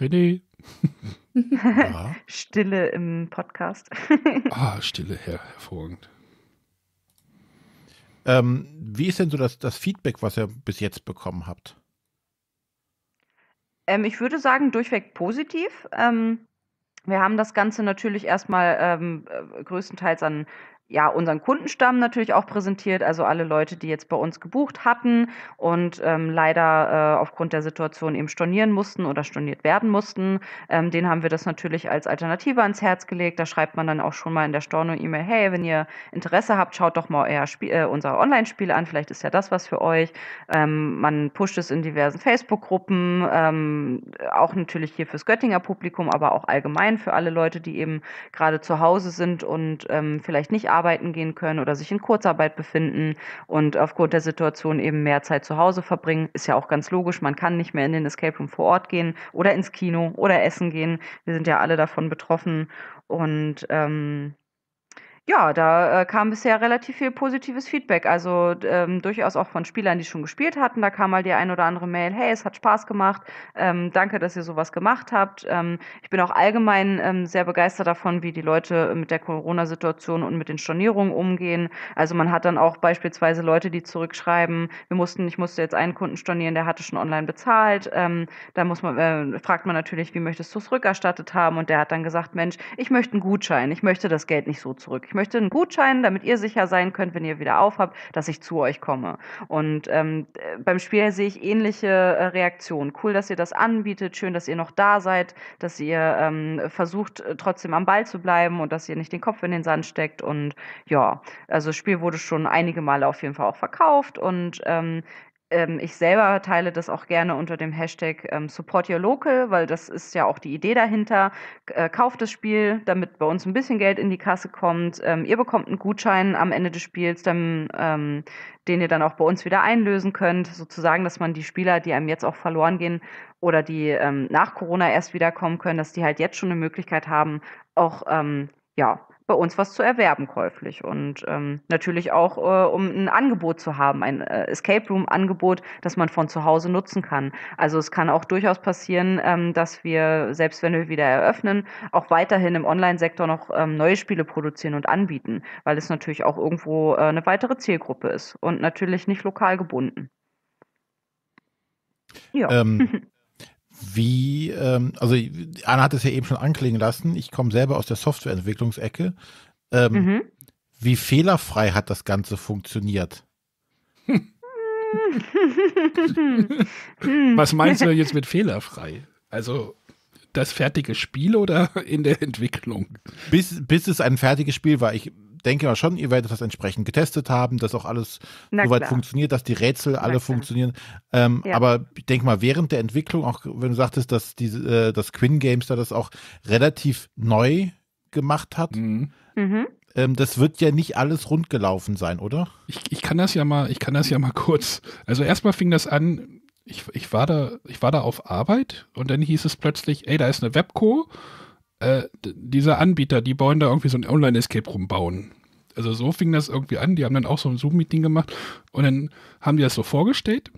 René. ja. Stille im Podcast. ah,
Stille, her, hervorragend. Ähm, wie ist denn so das, das Feedback, was ihr bis jetzt bekommen habt?
Ähm, ich würde sagen, durchweg positiv. Ähm, wir haben das Ganze natürlich erstmal ähm, äh, größtenteils an ja, unseren Kundenstamm natürlich auch präsentiert, also alle Leute, die jetzt bei uns gebucht hatten und ähm, leider äh, aufgrund der Situation eben stornieren mussten oder storniert werden mussten. Ähm, den haben wir das natürlich als Alternative ans Herz gelegt. Da schreibt man dann auch schon mal in der stornung e mail hey, wenn ihr Interesse habt, schaut doch mal euer Spiel, äh, unser Online-Spiel an, vielleicht ist ja das was für euch. Ähm, man pusht es in diversen Facebook-Gruppen, ähm, auch natürlich hier fürs Göttinger Publikum, aber auch allgemein für alle Leute, die eben gerade zu Hause sind und ähm, vielleicht nicht arbeiten arbeiten gehen können oder sich in Kurzarbeit befinden und aufgrund der Situation eben mehr Zeit zu Hause verbringen. Ist ja auch ganz logisch. Man kann nicht mehr in den Escape Room vor Ort gehen oder ins Kino oder essen gehen. Wir sind ja alle davon betroffen. Und ähm, ja, da äh, kam bisher relativ viel positives Feedback. Also ähm, durchaus auch von Spielern, die schon gespielt hatten. Da kam mal die ein oder andere Mail, hey, es hat Spaß gemacht, ähm, danke, dass ihr sowas gemacht habt. Ähm, ich bin auch allgemein ähm, sehr begeistert davon, wie die Leute mit der Corona-Situation und mit den Stornierungen umgehen. Also man hat dann auch beispielsweise Leute, die zurückschreiben, wir mussten, ich musste jetzt einen Kunden stornieren, der hatte schon online bezahlt. Ähm, da muss man, äh, fragt man natürlich, wie möchtest du es rückerstattet haben? Und der hat dann gesagt, Mensch, ich möchte einen Gutschein, ich möchte das Geld nicht so zurück. Ich möchte einen Gutschein, damit ihr sicher sein könnt, wenn ihr wieder aufhabt, dass ich zu euch komme. Und ähm, äh, beim Spiel sehe ich ähnliche äh, Reaktionen. Cool, dass ihr das anbietet, schön, dass ihr noch da seid, dass ihr ähm, versucht, äh, trotzdem am Ball zu bleiben und dass ihr nicht den Kopf in den Sand steckt. Und ja, also das Spiel wurde schon einige Male auf jeden Fall auch verkauft und ähm, ähm, ich selber teile das auch gerne unter dem Hashtag ähm, Support Your Local, weil das ist ja auch die Idee dahinter. Äh, kauft das Spiel, damit bei uns ein bisschen Geld in die Kasse kommt. Ähm, ihr bekommt einen Gutschein am Ende des Spiels, dann, ähm, den ihr dann auch bei uns wieder einlösen könnt. Sozusagen, dass man die Spieler, die einem jetzt auch verloren gehen oder die ähm, nach Corona erst wiederkommen können, dass die halt jetzt schon eine Möglichkeit haben, auch ähm, ja, bei uns was zu erwerben käuflich und ähm, natürlich auch, äh, um ein Angebot zu haben, ein äh, Escape Room Angebot, das man von zu Hause nutzen kann. Also es kann auch durchaus passieren, ähm, dass wir, selbst wenn wir wieder eröffnen, auch weiterhin im Online-Sektor noch ähm, neue Spiele produzieren und anbieten, weil es natürlich auch irgendwo äh, eine weitere Zielgruppe ist und natürlich nicht lokal gebunden.
Ja. Ähm, wie, ähm, also Anna hat es ja eben schon anklingen lassen, ich komme selber aus der Softwareentwicklungsecke. Ähm, mhm. Wie fehlerfrei hat das Ganze funktioniert?
Was meinst du
jetzt mit fehlerfrei? Also das fertige Spiel oder in der Entwicklung? Bis, bis es ein fertiges Spiel war. Ich denke mal schon, ihr werdet das entsprechend getestet haben, dass auch alles Na soweit klar. funktioniert, dass die Rätsel Na alle klar. funktionieren. Ähm, ja. Aber ich denke mal, während der Entwicklung, auch wenn du sagtest, dass äh, das Quinn Games da das auch relativ neu gemacht hat, mhm. Mhm. Ähm, das wird ja nicht alles rundgelaufen sein, oder? Ich, ich kann das ja mal, ich kann das ja mal kurz.
Also erstmal fing das an, ich, ich, war da, ich war da auf Arbeit und dann hieß es plötzlich, ey, da ist eine Webco. Äh, dieser Anbieter, die wollen da irgendwie so ein Online-Escape rumbauen. Also so fing das irgendwie an. Die haben dann auch so ein Zoom-Meeting gemacht und dann haben die das so vorgestellt.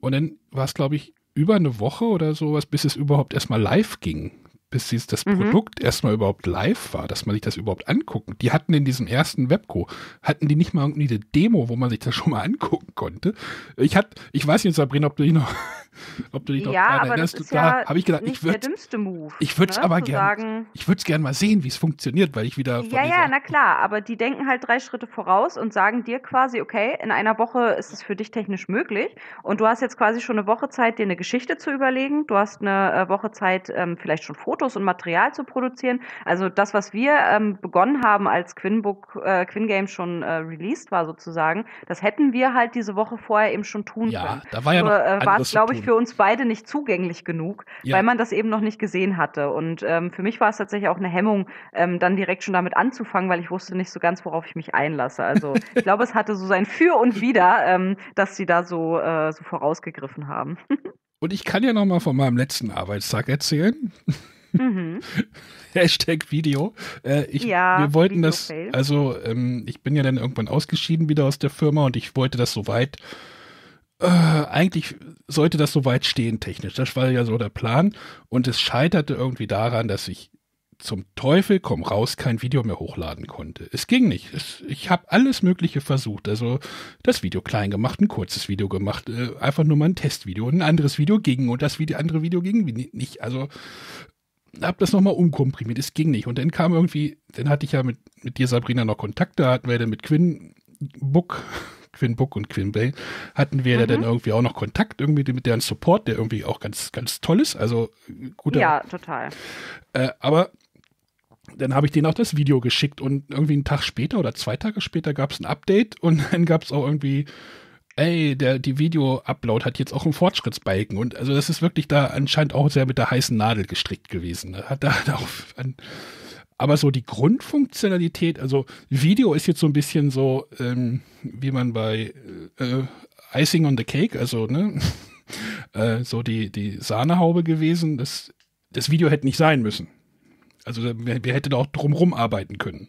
Und dann war es, glaube ich, über eine Woche oder sowas, bis es überhaupt erstmal live ging. Bis das mhm. Produkt erstmal überhaupt live war, dass man sich das überhaupt angucken. Die hatten in diesem ersten Webco, hatten die nicht mal irgendwie eine Demo, wo man sich das schon mal angucken konnte. Ich, hat, ich weiß nicht, Sabrina, ob du dich noch ob du dich noch ja, daran erinnerst, da ja habe ich gedacht, ich würde der
es ne, aber gerne.
Ich mal sehen, wie es funktioniert, weil ich wieder Ja,
ja, na klar, aber die denken halt drei Schritte voraus und sagen dir quasi, okay, in einer Woche ist es für dich technisch möglich und du hast jetzt quasi schon eine Woche Zeit, dir eine Geschichte zu überlegen. Du hast eine äh, Woche Zeit, ähm, vielleicht schon Fotos und Material zu produzieren. Also das, was wir ähm, begonnen haben, als Quinbook, äh, Quin Games schon äh, released war sozusagen, das hätten wir halt diese Woche vorher eben schon tun ja, können. Ja, da war ja noch Nur, äh, war es, glaube ich, für uns beide nicht zugänglich genug, ja. weil man das eben noch nicht gesehen hatte. Und ähm, für mich war es tatsächlich auch eine Hemmung, ähm, dann direkt schon damit anzufangen, weil ich wusste nicht so ganz, worauf ich mich einlasse. Also ich glaube, es hatte so sein Für und Wider, ähm, dass sie da so, äh, so vorausgegriffen haben.
und ich kann ja noch mal von meinem letzten Arbeitstag erzählen. Mhm. Hashtag Video. Äh, ich, ja, wir wollten Video das, also ähm, ich bin ja dann irgendwann ausgeschieden wieder aus der Firma und ich wollte das so weit äh, eigentlich sollte das so weit stehen technisch. Das war ja so der Plan. Und es scheiterte irgendwie daran, dass ich zum Teufel komm raus kein Video mehr hochladen konnte. Es ging nicht. Es, ich habe alles Mögliche versucht. Also das Video klein gemacht, ein kurzes Video gemacht, äh, einfach nur mal ein Testvideo. Und Ein anderes Video ging und das Video, andere Video ging nicht. Also habe das nochmal umkomprimiert. Es ging nicht. Und dann kam irgendwie, dann hatte ich ja mit, mit dir, Sabrina, noch Kontakt. Da hatten wir dann mit Quinn Book Quinn Book und Quinn Bay, hatten wir mhm. ja dann mhm. irgendwie auch noch Kontakt irgendwie mit deren Support, der irgendwie auch ganz, ganz toll ist. Also guter. Ja, total. Äh, aber dann habe ich denen auch das Video geschickt und irgendwie einen Tag später oder zwei Tage später gab es ein Update und dann gab es auch irgendwie, ey, der, die Video-Upload hat jetzt auch einen Fortschrittsbalken und also das ist wirklich da anscheinend auch sehr mit der heißen Nadel gestrickt gewesen. Hat da, da auch an, aber so die Grundfunktionalität, also Video ist jetzt so ein bisschen so, ähm, wie man bei äh, äh Icing on the Cake, also ne, äh, so die, die Sahnehaube gewesen. Das, das Video hätte nicht sein müssen. Also wir, wir hätten auch drumherum arbeiten können.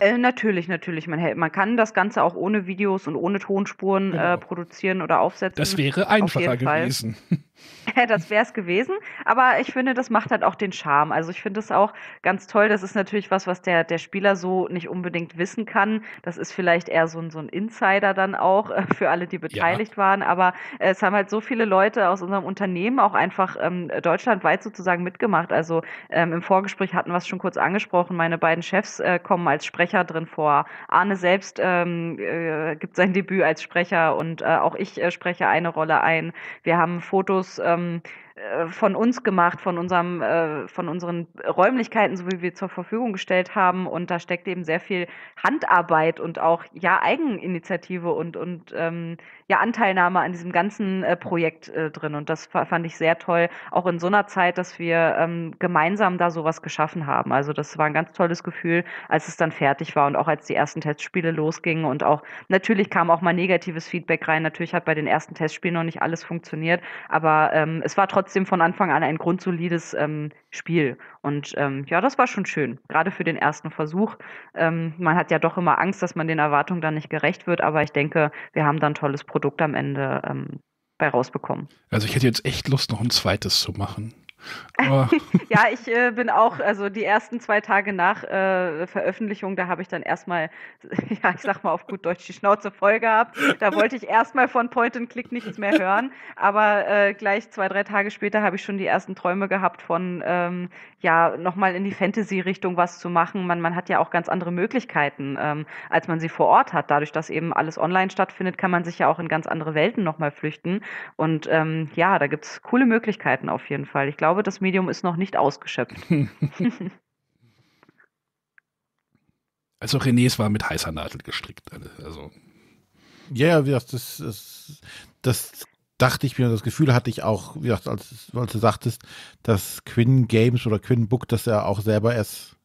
Äh, natürlich, natürlich. Man, man kann das Ganze auch ohne Videos und ohne Tonspuren äh, genau. äh, produzieren oder aufsetzen. Das wäre einfacher gewesen. Fall. das wäre es gewesen. Aber ich finde, das macht halt auch den Charme. Also ich finde es auch ganz toll. Das ist natürlich was, was der, der Spieler so nicht unbedingt wissen kann. Das ist vielleicht eher so ein, so ein Insider dann auch äh, für alle, die beteiligt ja. waren. Aber äh, es haben halt so viele Leute aus unserem Unternehmen auch einfach ähm, deutschlandweit sozusagen mitgemacht. Also ähm, im Vorgespräch hatten wir es schon kurz angesprochen. Meine beiden Chefs äh, kommen als Sprecher drin vor. Arne selbst ähm, äh, gibt sein Debüt als Sprecher und äh, auch ich äh, spreche eine Rolle ein. Wir haben Fotos ähm, äh, von uns gemacht, von unserem, äh, von unseren Räumlichkeiten, so wie wir zur Verfügung gestellt haben. Und da steckt eben sehr viel Handarbeit und auch ja Eigeninitiative und und ähm, ja Anteilnahme an diesem ganzen äh, Projekt äh, drin. Und das fand ich sehr toll, auch in so einer Zeit, dass wir ähm, gemeinsam da sowas geschaffen haben. Also das war ein ganz tolles Gefühl, als es dann fertig war und auch als die ersten Testspiele losgingen und auch natürlich kam auch mal negatives Feedback rein. Natürlich hat bei den ersten Testspielen noch nicht alles funktioniert, aber ähm, es war trotzdem trotzdem von Anfang an ein grundsolides ähm, Spiel. Und ähm, ja, das war schon schön, gerade für den ersten Versuch. Ähm, man hat ja doch immer Angst, dass man den Erwartungen dann nicht gerecht wird, aber ich denke, wir haben dann ein tolles Produkt am Ende ähm, bei rausbekommen.
Also ich hätte jetzt echt Lust, noch ein zweites zu machen.
ja, ich äh, bin auch, also die ersten zwei Tage nach äh, Veröffentlichung, da habe ich dann erstmal, ja, ich sag mal auf gut Deutsch, die Schnauze voll gehabt. Da wollte ich erstmal von Point and Click nichts mehr hören. Aber äh, gleich zwei, drei Tage später habe ich schon die ersten Träume gehabt von, ähm, ja, nochmal in die Fantasy-Richtung was zu machen. Man, man hat ja auch ganz andere Möglichkeiten, ähm, als man sie vor Ort hat. Dadurch, dass eben alles online stattfindet, kann man sich ja auch in ganz andere Welten nochmal flüchten. Und ähm, ja, da gibt es coole Möglichkeiten auf jeden Fall. Ich glaube, glaube, das Medium ist noch nicht ausgeschöpft.
also
Renés war mit heißer Nadel gestrickt. Also.
Ja, ja, wie gesagt, das, das, das dachte ich mir, das Gefühl hatte ich auch, wie gesagt, als, als du sagtest, dass Quinn Games oder Quinn Book, dass er auch selber erst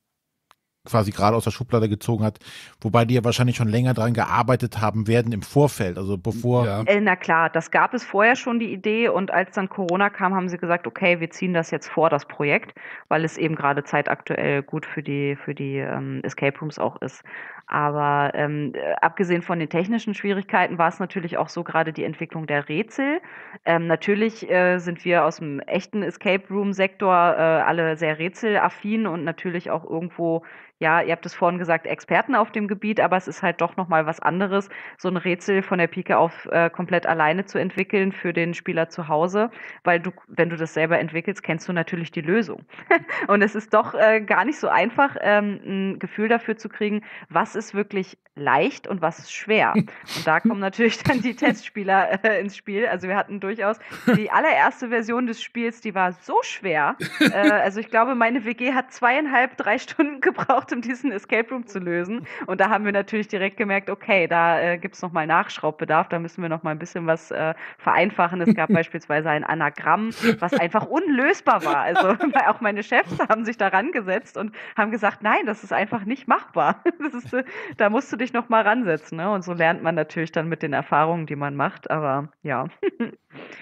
quasi gerade aus der Schublade gezogen hat, wobei die ja wahrscheinlich schon länger dran gearbeitet haben werden im Vorfeld, also bevor. Ja. Äh,
na klar, das gab es vorher schon die Idee und als dann Corona kam, haben sie gesagt, okay, wir ziehen das jetzt vor, das Projekt, weil es eben gerade zeitaktuell gut für die für die ähm, Escape Rooms auch ist. Aber ähm, äh, abgesehen von den technischen Schwierigkeiten war es natürlich auch so gerade die Entwicklung der Rätsel. Ähm, natürlich äh, sind wir aus dem echten Escape Room Sektor äh, alle sehr rätselaffin und natürlich auch irgendwo ja, ihr habt es vorhin gesagt, Experten auf dem Gebiet, aber es ist halt doch nochmal was anderes, so ein Rätsel von der Pike auf äh, komplett alleine zu entwickeln für den Spieler zu Hause, weil du, wenn du das selber entwickelst, kennst du natürlich die Lösung. und es ist doch äh, gar nicht so einfach, ähm, ein Gefühl dafür zu kriegen, was ist wirklich leicht und was ist schwer. Und da kommen natürlich dann die Testspieler äh, ins Spiel. Also wir hatten durchaus die allererste Version des Spiels, die war so schwer. Äh, also ich glaube, meine WG hat zweieinhalb, drei Stunden gebraucht, trotzdem diesen Escape Room zu lösen. Und da haben wir natürlich direkt gemerkt, okay, da äh, gibt es nochmal Nachschraubbedarf, da müssen wir nochmal ein bisschen was äh, vereinfachen. Es gab beispielsweise ein Anagramm, was einfach unlösbar war. Also auch meine Chefs haben sich daran gesetzt und haben gesagt, nein, das ist einfach nicht machbar. Ist, äh, da musst du dich nochmal ransetzen. Ne? Und so lernt man natürlich dann mit den Erfahrungen, die man macht. Aber ja.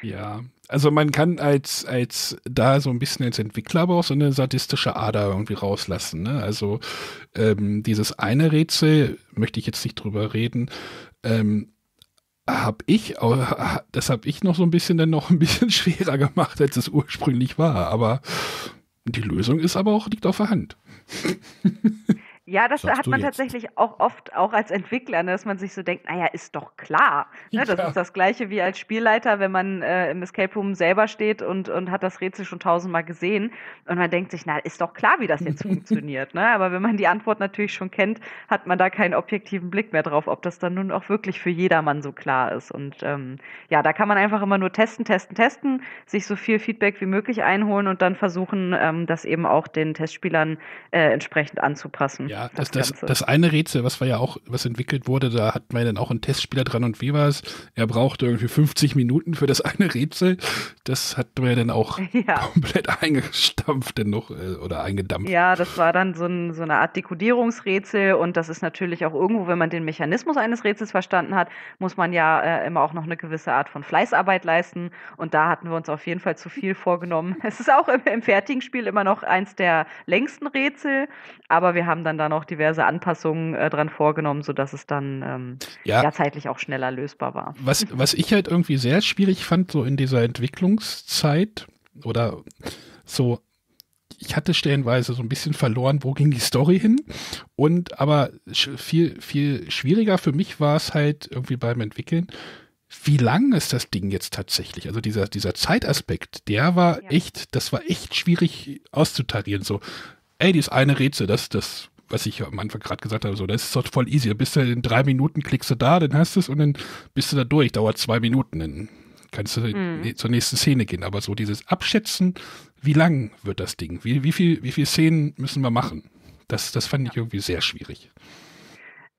Ja, also man kann als, als da so ein bisschen als Entwickler aber auch so eine sadistische Ader irgendwie rauslassen. Ne? Also ähm, dieses eine Rätsel, möchte ich jetzt nicht drüber reden, ähm, habe ich, das habe ich noch so ein bisschen dann noch ein bisschen schwerer gemacht, als es ursprünglich war. Aber die Lösung ist aber auch, liegt auf der Hand.
Ja, das Sagst hat man tatsächlich auch oft, auch als Entwickler, ne, dass man sich so denkt, naja, ist doch klar. Ne, das ja. ist das gleiche wie als Spielleiter, wenn man äh, im Escape Room selber steht und, und hat das Rätsel schon tausendmal gesehen und man denkt sich, na, ist doch klar, wie das jetzt funktioniert. Ne? Aber wenn man die Antwort natürlich schon kennt, hat man da keinen objektiven Blick mehr drauf, ob das dann nun auch wirklich für jedermann so klar ist. Und ähm, ja, da kann man einfach immer nur testen, testen, testen, sich so viel Feedback wie möglich einholen und dann versuchen, ähm, das eben auch den Testspielern äh, entsprechend anzupassen. Ja, das, das, das, das,
eine Rätsel, was war ja auch, was entwickelt wurde, da hatten wir dann auch einen Testspieler dran und wie war es? Er brauchte irgendwie 50 Minuten für das eine Rätsel. Das hat man ja dann auch ja. komplett eingestampft dennoch äh, oder eingedampft.
Ja, das war dann so, ein, so eine Art Dekodierungsrätsel und das ist natürlich auch irgendwo, wenn man den Mechanismus eines Rätsels verstanden hat, muss man ja äh, immer auch noch eine gewisse Art von Fleißarbeit leisten und da hatten wir uns auf jeden Fall zu viel vorgenommen. Es ist auch im, im fertigen Spiel immer noch eins der längsten Rätsel, aber wir haben dann da noch diverse Anpassungen äh, dran vorgenommen, sodass es dann ähm, ja. ja. zeitlich auch schneller lösbar war.
Was, was ich halt irgendwie sehr schwierig fand, so in dieser Entwicklungszeit oder so, ich hatte stellenweise so ein bisschen verloren, wo ging die Story hin. Und aber viel, viel schwieriger für mich war es halt irgendwie beim Entwickeln, wie lang ist das Ding jetzt tatsächlich? Also dieser, dieser Zeitaspekt, der war ja. echt, das war echt schwierig auszutarieren. So, ey, dieses eine Rätsel, das, das, was ich am Anfang gerade gesagt habe, so, das ist doch voll easy. Dann bist du in drei Minuten, klickst du da, dann hast du es und dann bist du da durch. Dauert zwei Minuten, dann kannst du mhm. zur nächsten Szene gehen. Aber so dieses Abschätzen, wie lang wird das Ding? Wie, wie, viel, wie viele Szenen müssen wir machen? Das, das fand ich irgendwie sehr schwierig.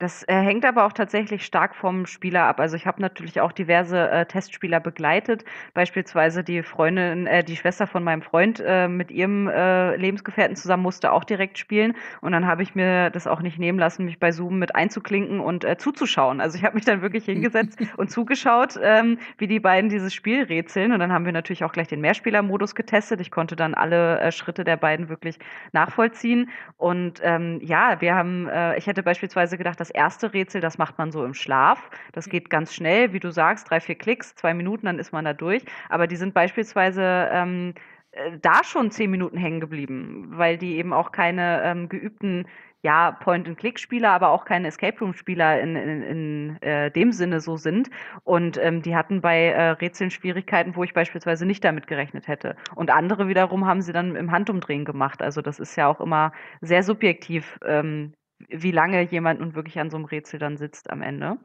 Das äh, hängt aber auch tatsächlich stark vom Spieler ab. Also ich habe natürlich auch diverse äh, Testspieler begleitet, beispielsweise die Freundin, äh, die Schwester von meinem Freund äh, mit ihrem äh, Lebensgefährten zusammen musste auch direkt spielen und dann habe ich mir das auch nicht nehmen lassen, mich bei Zoom mit einzuklinken und äh, zuzuschauen. Also ich habe mich dann wirklich hingesetzt und zugeschaut, ähm, wie die beiden dieses Spiel rätseln und dann haben wir natürlich auch gleich den Mehrspielermodus getestet. Ich konnte dann alle Schritte der beiden wirklich nachvollziehen und ähm, ja, wir haben, ich hätte beispielsweise gedacht, dass erste Rätsel, das macht man so im Schlaf. Das mhm. geht ganz schnell, wie du sagst, drei, vier Klicks, zwei Minuten, dann ist man da durch. Aber die sind beispielsweise ähm, äh, da schon zehn Minuten hängen geblieben, weil die eben auch keine ähm, geübten ja, Point-and-Click-Spieler, aber auch keine Escape Room-Spieler in, in, in äh, dem Sinne so sind. Und ähm, die hatten bei äh, Rätseln Schwierigkeiten, wo ich beispielsweise nicht damit gerechnet hätte. Und andere wiederum haben sie dann im Handumdrehen gemacht. Also das ist ja auch immer sehr subjektiv, ähm, wie lange jemand nun wirklich an so einem Rätsel dann sitzt am Ende. Mhm.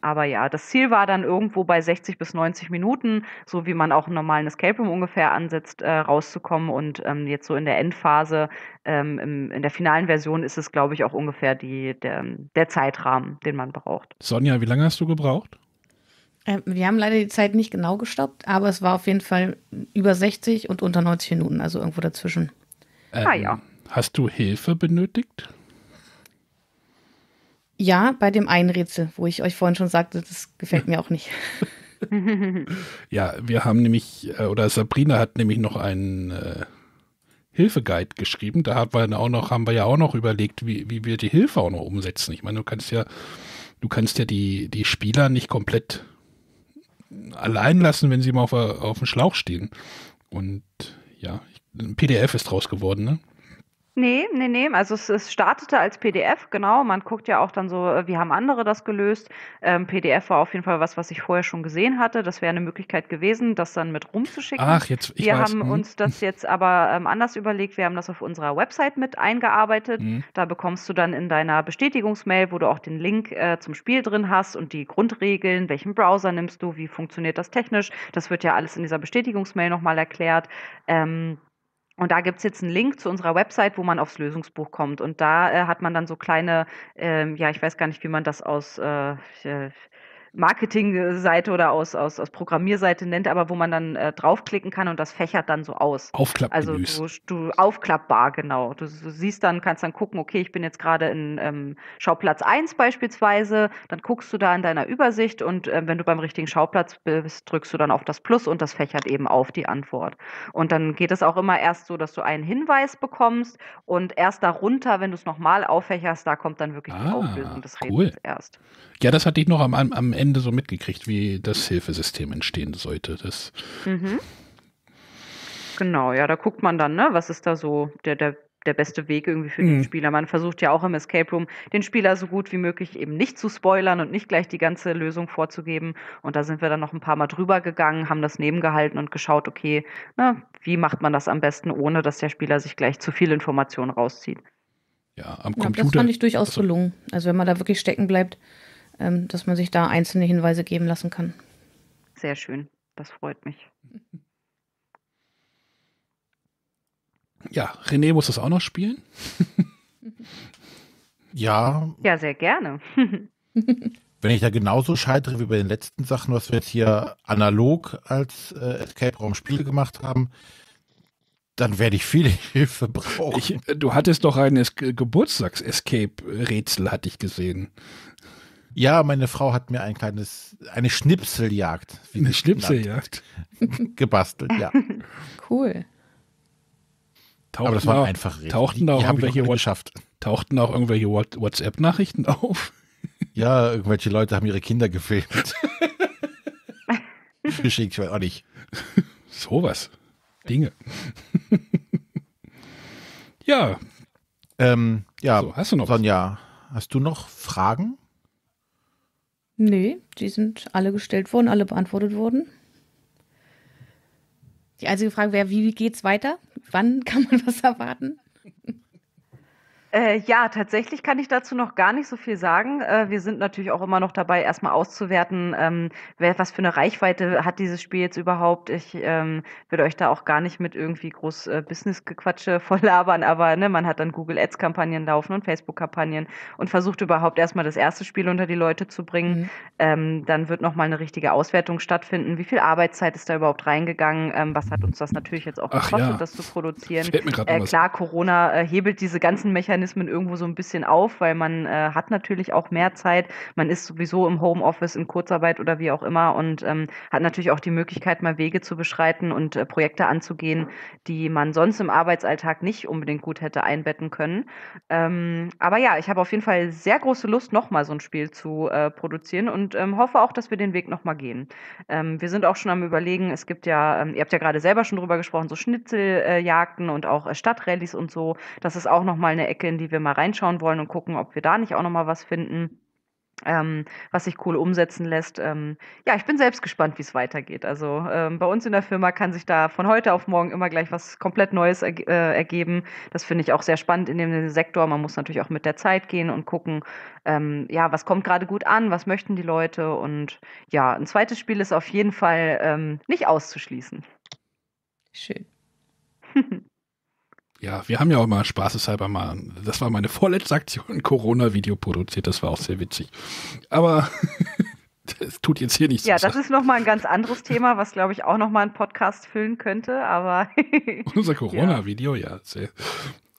Aber ja, das Ziel war dann irgendwo bei 60 bis 90 Minuten, so wie man auch einen normalen Escape Room ungefähr ansetzt, äh, rauszukommen. Und ähm, jetzt so in der Endphase, ähm, im, in der finalen Version ist es, glaube ich, auch ungefähr die, der, der
Zeitrahmen,
den man braucht.
Sonja, wie lange hast du gebraucht?
Ähm, wir haben leider die Zeit nicht genau gestoppt, aber es war auf jeden Fall über 60 und unter 90 Minuten, also irgendwo dazwischen. Ähm, ah ja.
Hast du Hilfe benötigt?
Ja, bei dem einen Rätsel, wo ich euch vorhin schon sagte, das gefällt mir auch nicht.
ja, wir haben nämlich, äh, oder Sabrina hat nämlich noch einen äh, Hilfeguide geschrieben. Da haben wir, auch noch, haben wir ja auch noch überlegt, wie, wie wir die Hilfe auch noch umsetzen. Ich meine, du kannst ja, du kannst ja die, die Spieler nicht komplett allein lassen, wenn sie mal auf, auf dem Schlauch stehen. Und ja, ein PDF ist draus geworden, ne?
Nee, nee, nee. Also es, es startete als PDF, genau. Man guckt ja auch dann so, äh, wie haben andere das gelöst. Ähm, PDF war auf jeden Fall was, was ich vorher schon gesehen hatte. Das wäre eine Möglichkeit gewesen, das dann mit rumzuschicken. Ach, jetzt, ich Wir weiß. haben mhm. uns das jetzt aber ähm, anders überlegt. Wir haben das auf unserer Website mit eingearbeitet. Mhm. Da bekommst du dann in deiner Bestätigungsmail, wo du auch den Link äh, zum Spiel drin hast und die Grundregeln, welchen Browser nimmst du, wie funktioniert das technisch. Das wird ja alles in dieser Bestätigungsmail nochmal erklärt. Ähm, und da gibt es jetzt einen Link zu unserer Website, wo man aufs Lösungsbuch kommt. Und da äh, hat man dann so kleine, ähm, ja, ich weiß gar nicht, wie man das aus äh, äh Marketingseite oder aus, aus, aus Programmierseite nennt, aber wo man dann äh, draufklicken kann und das fächert dann so aus. Aufklappbar. Also du, du aufklappbar, genau. Du, du, siehst dann, kannst dann gucken, okay, ich bin jetzt gerade in ähm, Schauplatz 1 beispielsweise, dann guckst du da in deiner Übersicht und äh, wenn du beim richtigen Schauplatz bist, drückst du dann auf das Plus und das fächert eben auf die Antwort. Und dann geht es auch immer erst so, dass du einen Hinweis bekommst und erst darunter, wenn du es nochmal auffächerst, da kommt dann wirklich ah, die Auflösung des cool. Rätsels erst.
Ja, das hatte ich noch am, am Ende so mitgekriegt, wie das Hilfesystem entstehen sollte. Das
mhm. Genau, ja, da guckt man dann, ne, was ist da so der, der, der beste Weg irgendwie für mhm. den Spieler. Man versucht ja auch im Escape Room den Spieler so gut wie möglich eben nicht zu spoilern und nicht gleich die ganze Lösung vorzugeben. Und da sind wir dann noch ein paar Mal drüber gegangen, haben das nebengehalten und geschaut, okay, na, ne, wie macht man das am besten, ohne dass der Spieler sich gleich zu viel Information rauszieht. Ja, am Computer. Ja, das fand ich
durchaus also gelungen. Also wenn man da wirklich stecken bleibt, ähm, dass man sich da einzelne Hinweise geben lassen kann. Sehr schön,
das freut mich. Ja,
René muss das auch noch spielen.
ja.
Ja, sehr gerne.
Wenn ich da genauso scheitere wie bei den letzten Sachen, was wir jetzt hier analog als äh, Escape Raum Spiel gemacht haben, dann werde ich viel Hilfe
brauchen. Ich, äh, du hattest doch ein Geburtstags-Escape-Rätsel, hatte ich gesehen.
Ja, meine Frau hat mir ein kleines, eine Schnipseljagd. eine
Schnipseljagd?
gebastelt, ja.
Cool. Tauchten Aber das war einfach Tauchten da auch irgendwelche
geschafft. auch irgendwelche WhatsApp-Nachrichten auf?
Ja, irgendwelche Leute haben ihre Kinder gefilmt. Geschickt, ich weiß auch nicht. Sowas. Dinge. ja. Ähm, ja, so, hast du noch Sonja, was? hast du noch Fragen?
Nee, die sind alle gestellt worden, alle beantwortet worden. Die einzige Frage wäre, wie geht es weiter? Wann kann man was
erwarten? Äh, ja, tatsächlich kann ich dazu noch gar nicht so viel sagen. Äh, wir sind natürlich auch immer noch dabei, erstmal auszuwerten, ähm, wer, was für eine Reichweite hat dieses Spiel jetzt überhaupt. Ich ähm, will euch da auch gar nicht mit irgendwie groß äh, Business-Gequatsche voll labern, aber ne, man hat dann Google Ads-Kampagnen laufen und Facebook-Kampagnen und versucht überhaupt erstmal das erste Spiel unter die Leute zu bringen. Mhm. Ähm, dann wird nochmal eine richtige Auswertung stattfinden. Wie viel Arbeitszeit ist da überhaupt reingegangen? Ähm, was hat uns das natürlich jetzt auch gekostet, ja. das zu produzieren? Äh, klar, Corona äh, hebelt diese ganzen Mechanismen Schutzmechanismen irgendwo so ein bisschen auf, weil man äh, hat natürlich auch mehr Zeit. Man ist sowieso im Homeoffice, in Kurzarbeit oder wie auch immer und ähm, hat natürlich auch die Möglichkeit, mal Wege zu beschreiten und äh, Projekte anzugehen, die man sonst im Arbeitsalltag nicht unbedingt gut hätte einbetten können. Ähm, aber ja, ich habe auf jeden Fall sehr große Lust, nochmal so ein Spiel zu äh, produzieren und ähm, hoffe auch, dass wir den Weg nochmal gehen. Ähm, wir sind auch schon am Überlegen, es gibt ja, ähm, ihr habt ja gerade selber schon drüber gesprochen, so Schnitzeljagden und auch äh, Stadtrallyes und so. Das ist auch nochmal eine Ecke, in die wir mal reinschauen wollen und gucken, ob wir da nicht auch nochmal was finden. Ähm, was sich cool umsetzen lässt. Ähm, ja, ich bin selbst gespannt, wie es weitergeht. Also ähm, bei uns in der Firma kann sich da von heute auf morgen immer gleich was komplett Neues erg äh, ergeben. Das finde ich auch sehr spannend in dem Sektor. Man muss natürlich auch mit der Zeit gehen und gucken, ähm, ja, was kommt gerade gut an, was möchten die Leute. Und ja, ein zweites Spiel ist auf jeden Fall ähm, nicht auszuschließen. Schön.
Ja,
wir haben ja auch mal spaßeshalber mal, das war meine vorletzte Aktion, ein Corona-Video produziert, das war auch sehr witzig. Aber es tut jetzt hier nichts. Ja, das ist
nochmal ein ganz anderes Thema, was, glaube ich, auch nochmal einen Podcast füllen könnte, aber. Unser Corona-Video, ja. ja sehr.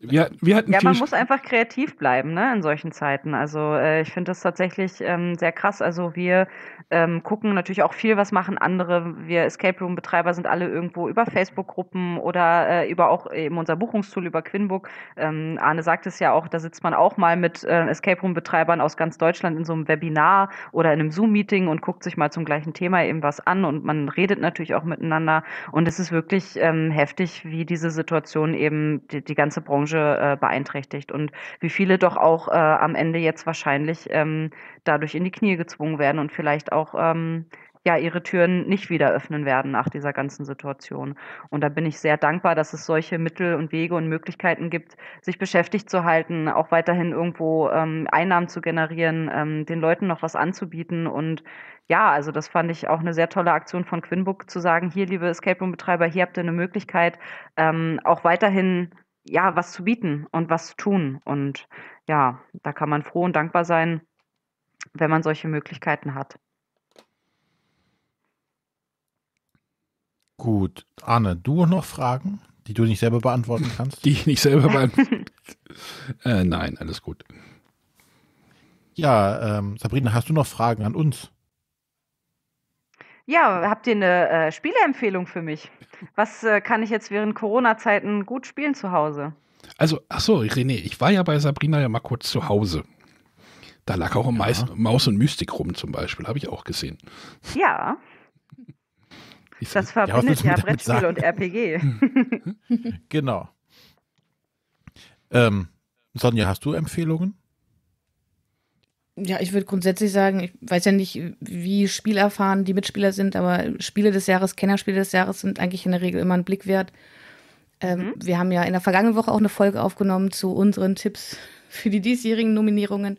Wir, wir hatten ja, man muss
einfach kreativ bleiben ne, in solchen Zeiten. Also äh, ich finde das tatsächlich ähm, sehr krass. Also wir ähm, gucken natürlich auch viel, was machen andere. Wir Escape Room-Betreiber sind alle irgendwo über Facebook-Gruppen oder äh, über auch eben unser Buchungstool über Quinbook. Ähm, Arne sagt es ja auch, da sitzt man auch mal mit äh, Escape Room-Betreibern aus ganz Deutschland in so einem Webinar oder in einem Zoom-Meeting und guckt sich mal zum gleichen Thema eben was an und man redet natürlich auch miteinander. Und es ist wirklich ähm, heftig, wie diese Situation eben die, die ganze Branche Branche äh, beeinträchtigt und wie viele doch auch äh, am Ende jetzt wahrscheinlich ähm, dadurch in die Knie gezwungen werden und vielleicht auch ähm, ja ihre Türen nicht wieder öffnen werden nach dieser ganzen Situation. Und da bin ich sehr dankbar, dass es solche Mittel und Wege und Möglichkeiten gibt, sich beschäftigt zu halten, auch weiterhin irgendwo ähm, Einnahmen zu generieren, ähm, den Leuten noch was anzubieten. Und ja, also das fand ich auch eine sehr tolle Aktion von Quinbook, zu sagen, hier, liebe Escape Room-Betreiber, hier habt ihr eine Möglichkeit, ähm, auch weiterhin ja, was zu bieten und was zu tun. Und ja, da kann man froh und dankbar sein, wenn man solche Möglichkeiten hat.
Gut. Arne, du noch Fragen, die du nicht selber beantworten kannst? Die ich nicht selber beantworten äh, Nein, alles gut. Ja, ähm, Sabrina, hast du noch Fragen an uns?
Ja, habt ihr eine äh, Spieleempfehlung für mich? was äh, kann ich jetzt während Corona-Zeiten gut spielen zu Hause?
Also, ach so, René, ich war ja bei Sabrina ja mal kurz zu Hause. Da lag auch ja. Maus und Mystik rum zum Beispiel, habe ich auch gesehen.
Ja.
Ich das
sag,
verbindet ja, ja Brettspiel und RPG.
genau. Ähm, Sonja, hast du Empfehlungen?
ja, ich würde grundsätzlich sagen, ich weiß ja nicht, wie spielerfahren die Mitspieler sind, aber Spiele des Jahres, Kennerspiele des Jahres sind eigentlich in der Regel immer ein Blick wert. Ähm, mhm. Wir haben ja in der vergangenen Woche auch eine Folge aufgenommen zu unseren Tipps für die diesjährigen Nominierungen.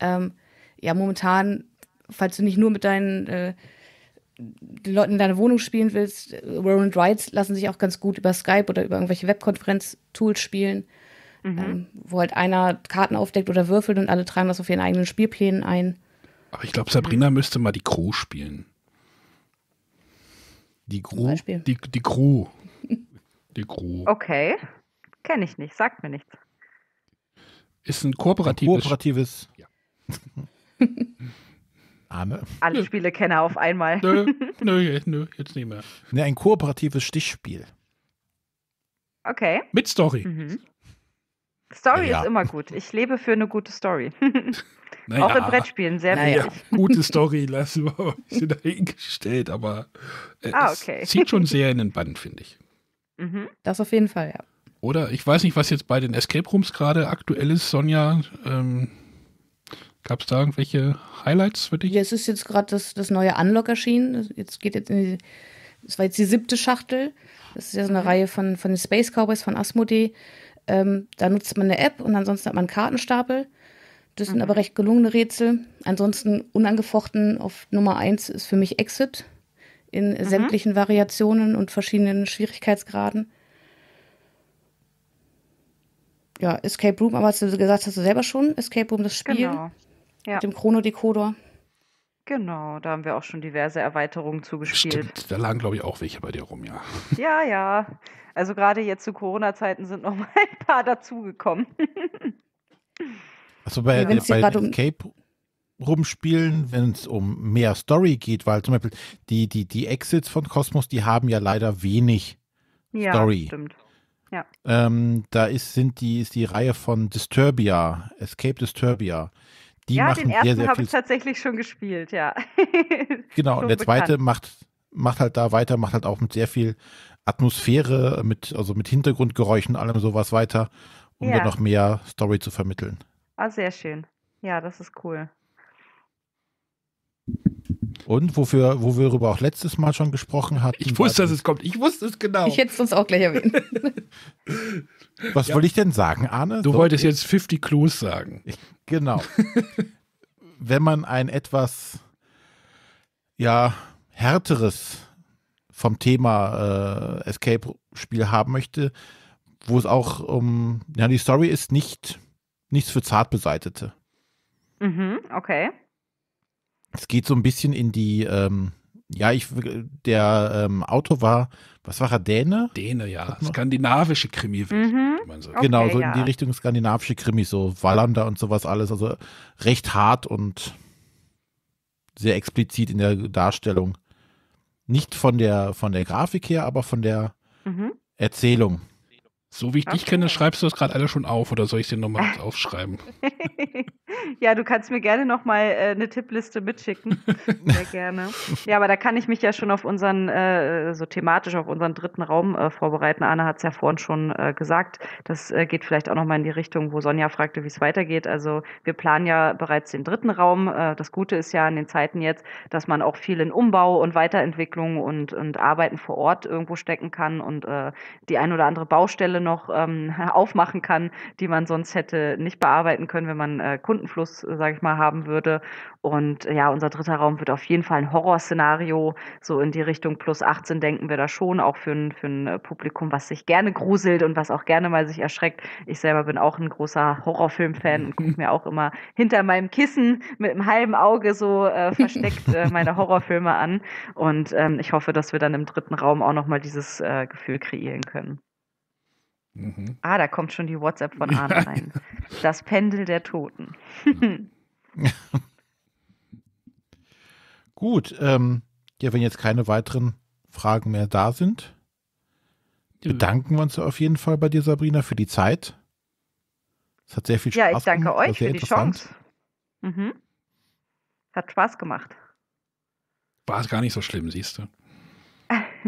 Ähm, ja, momentan, falls du nicht nur mit deinen äh, Leuten in deiner Wohnung spielen willst, äh, Roll and Rides lassen sich auch ganz gut über Skype oder über irgendwelche Webkonferenz-Tools spielen mhm. ähm, wo halt einer Karten aufdeckt oder würfelt und alle tragen das auf ihren eigenen Spielplänen ein.
Aber ich glaube, Sabrina mhm. müsste mal die Crew spielen. Die Crew. Die, die Crew. die Crew.
Okay. Kenne ich
nicht, sagt mir nichts.
Ist ein kooperatives. Ein kooperatives. Ja.
Arme.
Alle Spiele kenne auf einmal. Nö, nö, nö, jetzt nicht mehr.
Ne, ein kooperatives Stichspiel.
Okay. Mit Story. Mhm. Story ja. ist immer gut. Ich lebe für eine gute Story. Naja. Auch in Brettspielen,
sehr naja.
Gute Story lassen wir uns dahingestellt, aber äh, ah, okay. es zieht schon sehr in den Band, finde ich.
Mhm. Das auf jeden Fall, ja.
Oder ich weiß nicht, was jetzt bei den Escape Rooms gerade aktuell ist, Sonja. Ähm, Gab es da irgendwelche
Highlights für dich? Ja, es ist jetzt gerade das, das neue Unlock erschienen. Jetzt geht jetzt in die, das war jetzt die siebte Schachtel. Das ist ja so eine mhm. Reihe von, von den Space Cowboys von Asmodee. Ähm, da nutzt man eine App und ansonsten hat man einen Kartenstapel. Das mhm. sind aber mhm. recht gelungene Rätsel. Ansonsten unangefochten auf Nummer 1 ist für mich Exit in mhm. sämtlichen Variationen und verschiedenen Schwierigkeitsgraden. Ja, Escape Room, aber hast du gesagt, hast du selber schon Escape Room, das Spiel genau. ja. mit dem Chrono-Decoder.
Genau, da haben wir auch schon diverse Erweiterungen zugespielt. Stimmt, da lagen, glaube ich, auch welche bei dir rum, ja. Ja, ja. Also gerade jetzt zu Corona-Zeiten sind noch mal ein paar dazugekommen. Also bei, ja, bei Escape
rumspielen, wenn es um mehr Story geht, weil zum Beispiel die, die, die Exits von Cosmos, die haben ja leider wenig ja, Story. Stimmt. Ja. Ähm, da ist, sind die, ist die Reihe von Disturbia, Escape Disturbia. Die ja, machen den ersten habe ich
tatsächlich schon gespielt, ja. genau, und der zweite macht,
macht halt da weiter, macht halt auch mit sehr viel Atmosphäre, mit, also mit Hintergrundgeräuschen, allem sowas weiter, um ja. dann noch mehr Story zu vermitteln.
Ah, sehr schön. Ja, das ist cool.
Und wofür, wo wir darüber auch letztes Mal schon gesprochen hatten.
Ich
wusste, dass es kommt. Ich wusste es genau.
Ich hätte es uns auch gleich erwähnt. Was ja. wollte ich
denn sagen, Arne?
Du so, wolltest ich,
jetzt
50 Clues sagen. Ich, genau. Wenn man ein etwas ja härteres vom Thema äh, Escape-Spiel haben möchte, wo es auch um, ja, die Story ist nicht nichts für Zartbeseitete.
Mhm, okay
es geht so ein bisschen in die, ähm, ja, ich, der ähm, Autor war, was war er, Däne? Däne, ja. Skandinavische Krimi, mhm. man genau, so. Okay, genau, so ja. in die Richtung skandinavische Krimi, so Wallander und sowas alles. Also recht hart und sehr explizit in der Darstellung. Nicht von der, von der Grafik her, aber von der mhm. Erzählung. So wie ich okay. dich kenne, schreibst du das gerade alle schon auf oder soll ich es dir nochmal aufschreiben?
Ja, du kannst mir gerne nochmal äh, eine Tippliste mitschicken. Sehr gerne. Ja, aber da kann ich mich ja schon auf unseren, äh, so thematisch auf unseren dritten Raum äh, vorbereiten. Anna hat es ja vorhin schon äh, gesagt. Das äh, geht vielleicht auch nochmal in die Richtung, wo Sonja fragte, wie es weitergeht. Also wir planen ja bereits den dritten Raum. Äh, das Gute ist ja in den Zeiten jetzt, dass man auch viel in Umbau und Weiterentwicklung und, und Arbeiten vor Ort irgendwo stecken kann und äh, die ein oder andere Baustelle noch ähm, aufmachen kann, die man sonst hätte nicht bearbeiten können, wenn man Kunden Einfluss, äh, sage ich mal, haben würde. Und äh, ja, unser dritter Raum wird auf jeden Fall ein Horrorszenario. So in die Richtung plus 18 denken wir da schon, auch für ein, für ein äh, Publikum, was sich gerne gruselt und was auch gerne mal sich erschreckt. Ich selber bin auch ein großer Horrorfilm-Fan und gucke mir auch immer hinter meinem Kissen mit einem halben Auge so äh, versteckt äh, meine Horrorfilme an. Und ähm, ich hoffe, dass wir dann im dritten Raum auch nochmal dieses äh, Gefühl kreieren können. Mhm. Ah, da kommt schon die WhatsApp von Arne ja, rein. Das Pendel der Toten.
Gut, ähm, ja, wenn jetzt keine weiteren Fragen mehr da sind, bedanken wir uns auf jeden Fall bei dir, Sabrina, für die Zeit. Es hat sehr viel
Spaß gemacht. Ja, ich danke gemacht, euch für die Chance. Mhm. Hat Spaß gemacht.
War es gar nicht so schlimm, siehst du.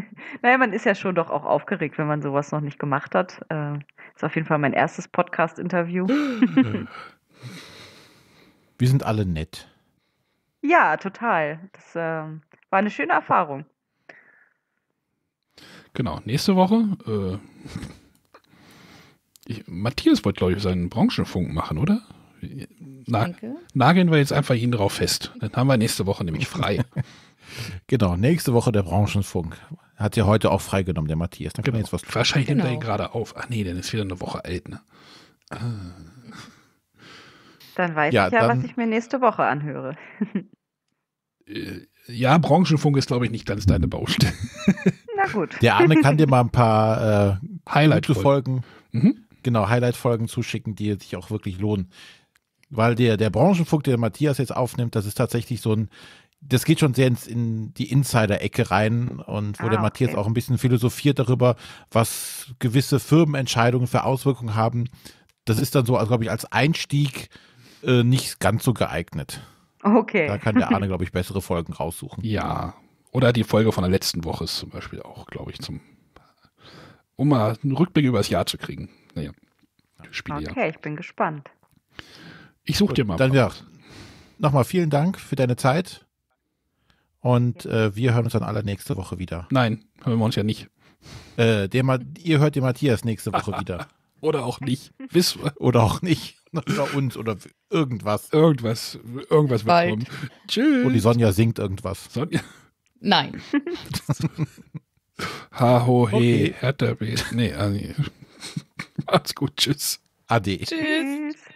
naja, man ist ja schon doch auch aufgeregt, wenn man sowas noch nicht gemacht hat. Äh, ist auf jeden Fall mein erstes Podcast-Interview.
Wir sind alle nett.
Ja, total. Das äh, war eine schöne Erfahrung.
Genau, nächste Woche. Äh, ich, Matthias wollte, glaube ich, seinen Branchenfunk machen, oder? Na, nageln wir jetzt einfach ihn
drauf fest. Dann haben wir nächste Woche nämlich frei. genau, nächste Woche der Branchenfunk. Hat ja heute auch freigenommen, der Matthias. Dann genau. kann jetzt was tun. Wahrscheinlich nimmt er ihn genau. gerade auf. Ach nee, dann ist wieder eine Woche alt, ne? Ah.
Dann weiß ja, ich ja, was ich mir nächste Woche anhöre.
Äh, ja, Branchenfunk ist, glaube ich, nicht ganz deine Baustelle. Na gut. Der Arne kann dir mal ein paar äh, mhm. genau, Highlight-Folgen, genau, highlight zuschicken, die sich auch wirklich lohnen. Weil der, der Branchenfunk, den der Matthias jetzt aufnimmt, das ist tatsächlich so ein das geht schon sehr ins, in die Insider-Ecke rein und wo ah, der Matthias okay. auch ein bisschen philosophiert darüber, was gewisse Firmenentscheidungen für Auswirkungen haben. Das ist dann so, also, glaube ich, als Einstieg äh, nicht ganz so geeignet.
Okay. Da kann der
Arne, glaube ich, bessere Folgen raussuchen. Ja. Oder die Folge von der letzten Woche ist zum
Beispiel auch, glaube ich, zum, um mal einen Rückblick über das Jahr zu kriegen. Naja.
Spieljahr. Okay, ich bin gespannt. Ich suche dir mal.
Dann ja. Nochmal vielen Dank für deine Zeit. Und äh, wir hören uns dann alle nächste Woche wieder. Nein, hören wir uns ja nicht. Äh, der ihr hört den Matthias nächste Woche wieder.
Oder auch nicht.
Bis oder auch nicht. Oder uns oder irgendwas. Irgendwas. Irgendwas wird kommen. Tschüss. Und die Sonja singt irgendwas. Sonja? Nein.
ha ho he, okay. Hertha Nee, Macht's also, gut. Tschüss.
Ade. Tschüss.